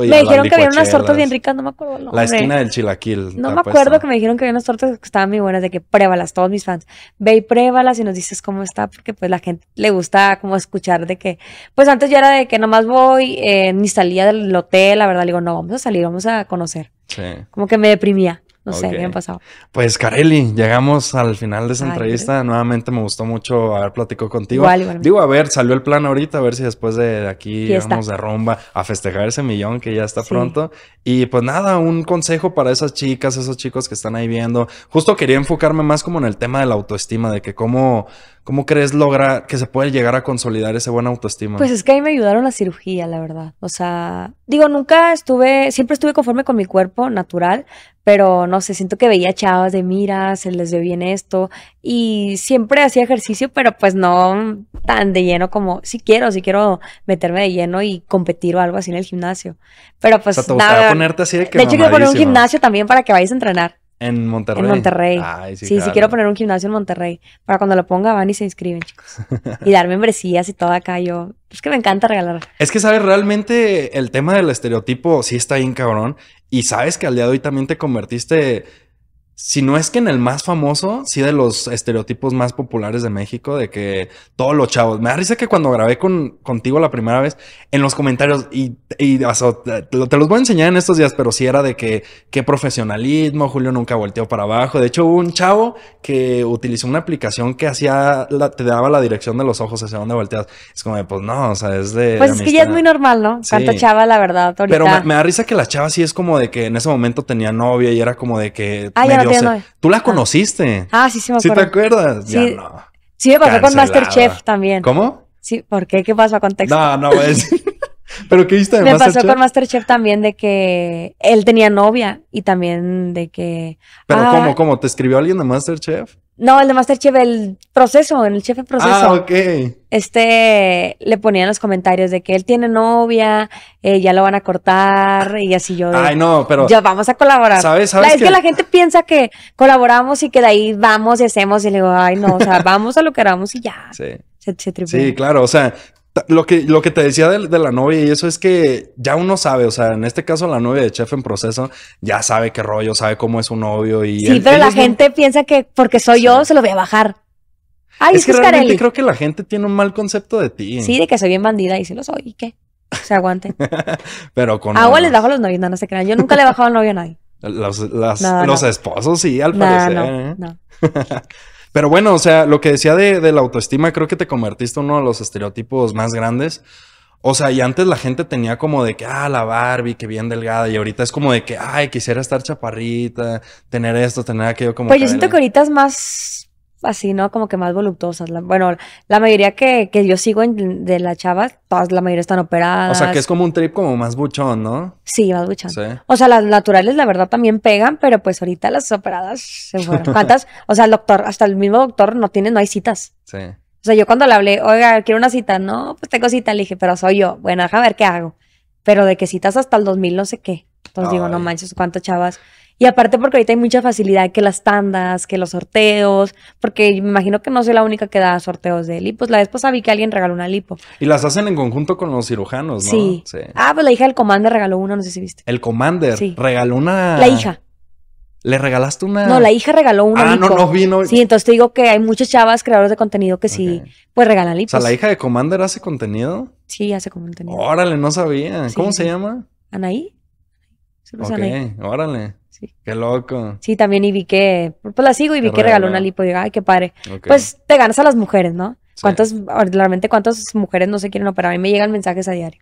me dijeron que había unas tortas bien ricas, no me acuerdo. la esquina del chilaquil. No me acuerdo que me dijeron que había unas tortas que estaban muy buenas, de que pruébalas, todos mis fans. Ve y pruébalas y nos dices cómo está, porque pues la gente le gusta como escuchar de que, pues antes yo era de que nomás voy, eh, ni salía del hotel, la verdad, le digo, no, vamos a salir, vamos a conocer. Sí. Como que me deprimía no sé, bien pasado. Pues Kareli, llegamos al final de esa entrevista. Nuevamente me gustó mucho haber platicado contigo. Igual, igual. Digo, a ver, salió el plan ahorita, a ver si después de aquí vamos de rumba a festejar ese millón que ya está pronto. Y pues nada, un consejo para esas chicas, esos chicos que están ahí viendo. Justo quería enfocarme más como en el tema de la autoestima, de que cómo, cómo crees lograr que se puede llegar a consolidar ese buen autoestima. Pues es que ahí me ayudaron la cirugía, la verdad. O sea, digo, nunca estuve, siempre estuve conforme con mi cuerpo natural, pero no sé, siento que veía chavas de mira, se les ve bien esto y siempre hacía ejercicio, pero pues no tan de lleno como si quiero, si quiero meterme de lleno y competir o algo así en el gimnasio. Pero pues o ¿te nada, ponerte así de que de hecho quiero poner un gimnasio también para que vayas a entrenar. En Monterrey. En Monterrey. sí, sí, quiero poner un gimnasio en Monterrey. Para cuando lo ponga, van y se inscriben, chicos. Y dar membresías y todo acá. Yo, es que me encanta regalar. Es que, ¿sabes? Realmente el tema del estereotipo sí está bien cabrón. Y sabes que al día de hoy también te convertiste si no es que en el más famoso, sí de los estereotipos más populares de México, de que todos los chavos. Me da risa que cuando grabé con, contigo la primera vez, en los comentarios, y, te, los voy a enseñar en estos días, pero sí era de que qué profesionalismo, Julio nunca volteó para abajo. De hecho, hubo un chavo que utilizó una aplicación que hacía, la, te daba la dirección de los ojos hacia donde volteas. Es como, de, pues no, o sea, es de. Pues es que ya es muy normal, ¿no? Tanta chava, la verdad, ahorita. Pero me, da risa que la chava sí es como de que en ese momento tenía novia y era como de que. Ah, Tú la ah. conociste. Ah, sí, sí me acuerdo. ¿Sí te acuerdas? Sí, ya no. Sí me pasó con Masterchef también. ¿Cómo? Sí, ¿por qué? ¿Qué pasó con Texas. No, no, decir. [laughs] ¿Pero qué viste de Me pasó con Masterchef también de que él tenía novia y también de que... ¿Pero cómo, ah, cómo? ¿Te escribió alguien de Masterchef? No, el de Masterchef, el proceso, el chef proceso. Ah, ok. Este, le ponía en los comentarios de que él tiene novia, eh, ya lo van a cortar, y así yo. Ay, no, pero. Ya vamos a colaborar. ¿Sabes? La, es que... la gente piensa que colaboramos y que de ahí vamos y hacemos, y le digo, ay, no, o sea, vamos a lo que hagamos y ya. Sí. Se, se sí, claro, o sea, lo que, te decía de, la novia y eso es que ya uno sabe, o sea, en este caso la novia de Chef en proceso ya sabe qué rollo, sabe cómo es un novio y... Sí, pero la gente piensa que porque soy yo se lo voy a bajar. Ay, es que realmente creo que la gente tiene un mal concepto de ti. Sí, de que soy bien bandida y si lo soy, ¿y qué? Se aguante. [laughs] pero con... Agua les bajo a los novios, no, no se crean. Yo nunca le he bajado al novio a nadie. Los, esposos sí, al parecer. no. ¿eh? [laughs] Pero bueno, o sea, lo que decía de, la autoestima, creo que te convertiste en uno de los estereotipos más grandes. O sea, y antes la gente tenía como de que, ah, la Barbie, que bien delgada. Y ahorita es como de que, ay, quisiera estar chaparrita, tener esto, tener aquello como... Pues yo siento que ahorita es más así, ¿no? Como que más voluptuosas. bueno, la mayoría que, que yo sigo de las chavas, todas la mayoría están operadas. O sea, que es como un trip como más buchón, ¿no? Sí, más buchón. O sea, las naturales la verdad también pegan, pero pues ahorita las operadas se fueron. ¿Cuántas? O sea, el doctor, hasta el mismo doctor no tiene, no hay citas. Sí. O sea, yo cuando le hablé, oiga, quiero una cita, no, pues tengo cita, le dije, pero soy yo. Bueno, déjame ver qué hago. Pero de que citas hasta el 2000, no sé qué. Entonces digo, no manches, ¿cuántas chavas? Y aparte porque ahorita hay mucha facilidad que las tandas, que los sorteos, porque me imagino que no soy la única que da sorteos de lipos. Pues la vez pasada vi que alguien regaló una lipo. Y las hacen en conjunto con los cirujanos, ¿no? Sí. Ah, pues la hija del Commander regaló una, no sé si viste. El Commander regaló una... La hija. ¿Le regalaste una? No, la hija regaló una. Ah, no, no vino. Sí, entonces te digo que hay muchas chavas creadoras de contenido que sí, pues regalan lipos. O sea, la hija de Commander hace contenido. Sí, hace contenido. Órale, no sabía. ¿Cómo se llama? Anaí. Sí, órale. Qué loco. Sí, también y vi que, pues la sigo y vi que regaló una lipo y ay, qué padre. Pues te ganas a las mujeres, ¿no? ¿Cuántas, realmente cuántas mujeres no se quieren operar? A mí me llegan mensajes a diario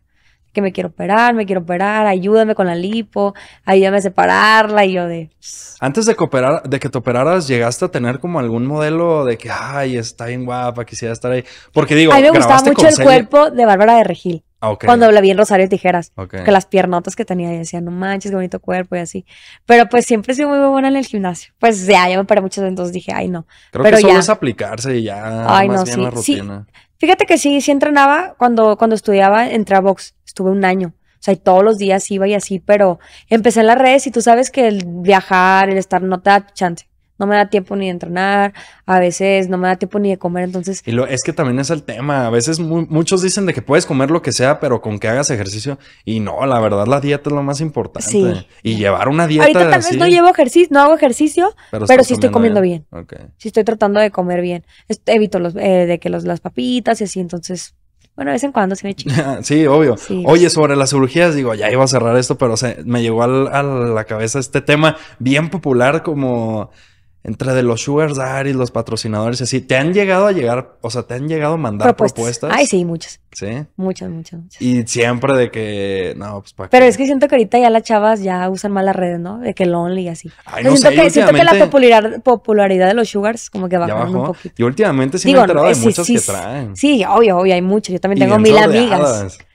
que me quiero operar, me quiero operar, ayúdame con la lipo, ayúdame a separarla y yo de... Antes de que, de que te operaras, ¿llegaste a tener como algún modelo de que, ay, está bien guapa, quisiera estar ahí? Porque digo, a mí me gustaba mucho el cuerpo de Bárbara de Regil. Ah, cuando la bien en Rosario Tijeras. Que las piernotas que tenía y decía, no manches, qué bonito cuerpo y así. Pero pues siempre he sido muy buena en el gimnasio. Pues ya, ya me paré muchas entonces dije, ay no. Creo Pero que solo es aplicarse y ya. más bien sí, rutina. Fíjate que sí, sí entrenaba cuando, cuando estudiaba, entré a box. Estuve un año. O sea, y todos los días iba y así, pero empecé en las redes y tú sabes que el viajar, el estar no te da chance no me da tiempo ni de entrenar, a veces no me da tiempo ni de comer, entonces... Y lo, es que también es el tema, a veces muchos dicen de que puedes comer lo que sea, pero con que hagas ejercicio, y no, la verdad la dieta es lo más importante. Sí. Y llevar una dieta... Ahorita tal vez no llevo ejercicio, no hago ejercicio, pero, si sí estoy comiendo bien. si Sí estoy tratando de comer bien. Evito los, eh, de que los, las papitas y así, entonces... Bueno, de vez en cuando se me chica. [laughs] sí, obvio. Pues Oye, sobre las cirugías, digo, ya iba a cerrar esto, pero se, me llegó a la cabeza este tema bien popular como entre de los sugar Aries, los patrocinadores así, ¿te han llegado a llegar, o sea, te han llegado a mandar propuestas? Ay, sí, muchas. ¿Sí? Muchas, muchas, muchas. Y siempre de que, no, pues para Pero es que siento que ahorita ya las chavas ya usan más las redes, ¿no? De que lonely y así. siento, que, siento que la popularidad, de los sugars como que bajó un poquito. Y últimamente sí me he enterado de eh, muchos que traen. Sí, obvio, obvio, hay muchos. Yo también tengo mil amigas. [laughs]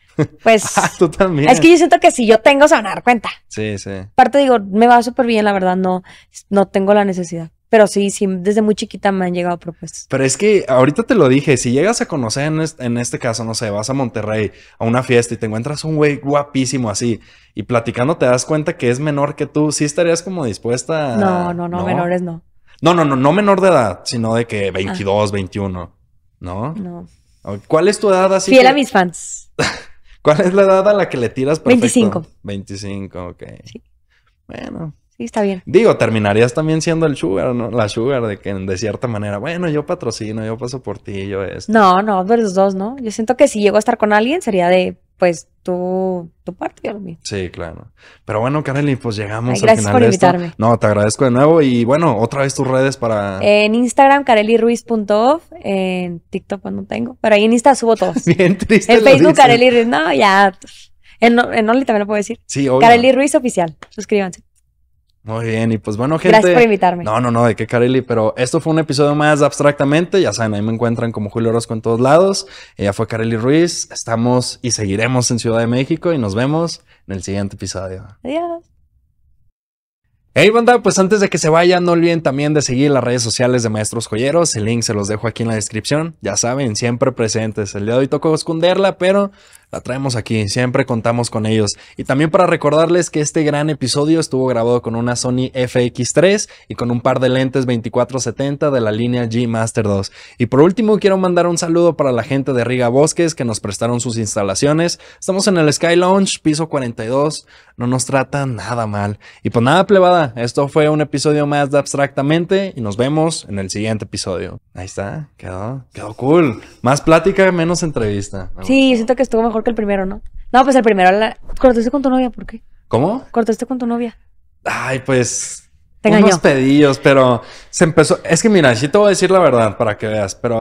Pues. Ah, tú también. Es que yo siento que si yo tengo, se van a dar cuenta. Sí, sí. Aparte, digo, me va súper bien, la verdad, no, no tengo la necesidad. Pero sí, sí, desde muy chiquita me han llegado propuestas. Pero es que ahorita te lo dije, si llegas a conocer en este, en este caso, no sé, vas a Monterrey a una fiesta y te encuentras un güey guapísimo así y platicando te das cuenta que es menor que tú, sí estarías como dispuesta a... No, no, no, menores no. No, no, no, no menor de edad, sino de que 22, 21, ah. ¿no? No. ¿Cuál es tu edad así? Fiel a mis fans. [laughs] ¿Cuál es la edad a la que le tiras perfecto? 25. 25, ok. Sí. Bueno, Sí, está bien. Digo, terminarías también siendo el sugar, ¿no? La sugar, de que de cierta manera, bueno, yo patrocino, yo paso por ti, yo esto. No, no, pero los dos, ¿no? Yo siento que si llego a estar con alguien sería de, pues, tu, tu parte Sí, claro. Pero bueno, Kareli, pues llegamos al final por invitarme. No, te agradezco de nuevo y bueno, otra vez tus redes para... En Instagram, off, en TikTok pues no tengo, pero ahí en Insta subo todos. [laughs] bien triste En Facebook, Kareli no, ya... En, en Only también lo puedo decir. Sí, obvio. Kareli Ruiz Oficial, suscríbanse. Muy bien, y pues bueno, gente. Gracias por invitarme. No, no, no, de qué, Carely, pero esto fue un episodio más abstractamente. Ya saben, ahí me encuentran como Julio Orozco en todos lados. Ella fue Carely Ruiz. Estamos y seguiremos en Ciudad de México y nos vemos en el siguiente episodio. Adiós. Hey banda, pues antes de que se vayan, no olviden también de seguir las redes sociales de Maestros Joyeros. El link se los dejo aquí en la descripción. Ya saben, siempre presentes. El día de hoy tocó esconderla, pero la traemos aquí, siempre contamos con ellos. Y también para recordarles que este gran episodio estuvo grabado con una Sony FX3 y con un par de lentes 2470 de la línea G Master 2. Y por último quiero mandar un saludo para la gente de Riga Bosques que nos prestaron sus instalaciones. Estamos en el Sky Lounge, piso 42, no nos tratan nada mal. Y pues nada, plebada, esto fue un episodio más de Abstractamente y nos vemos en el siguiente episodio. Ahí está, quedó, quedó cool. Más plática, menos entrevista. sí, siento que estuvo mejor que el primero, ¿no? No, pues el primero. La... ¿Cortaste con tu novia? ¿Por qué? ¿Cómo? ¿Cortaste con tu novia? Ay, pues. unos pero se empezó. Es que mira, si te voy a decir la verdad para que veas, pero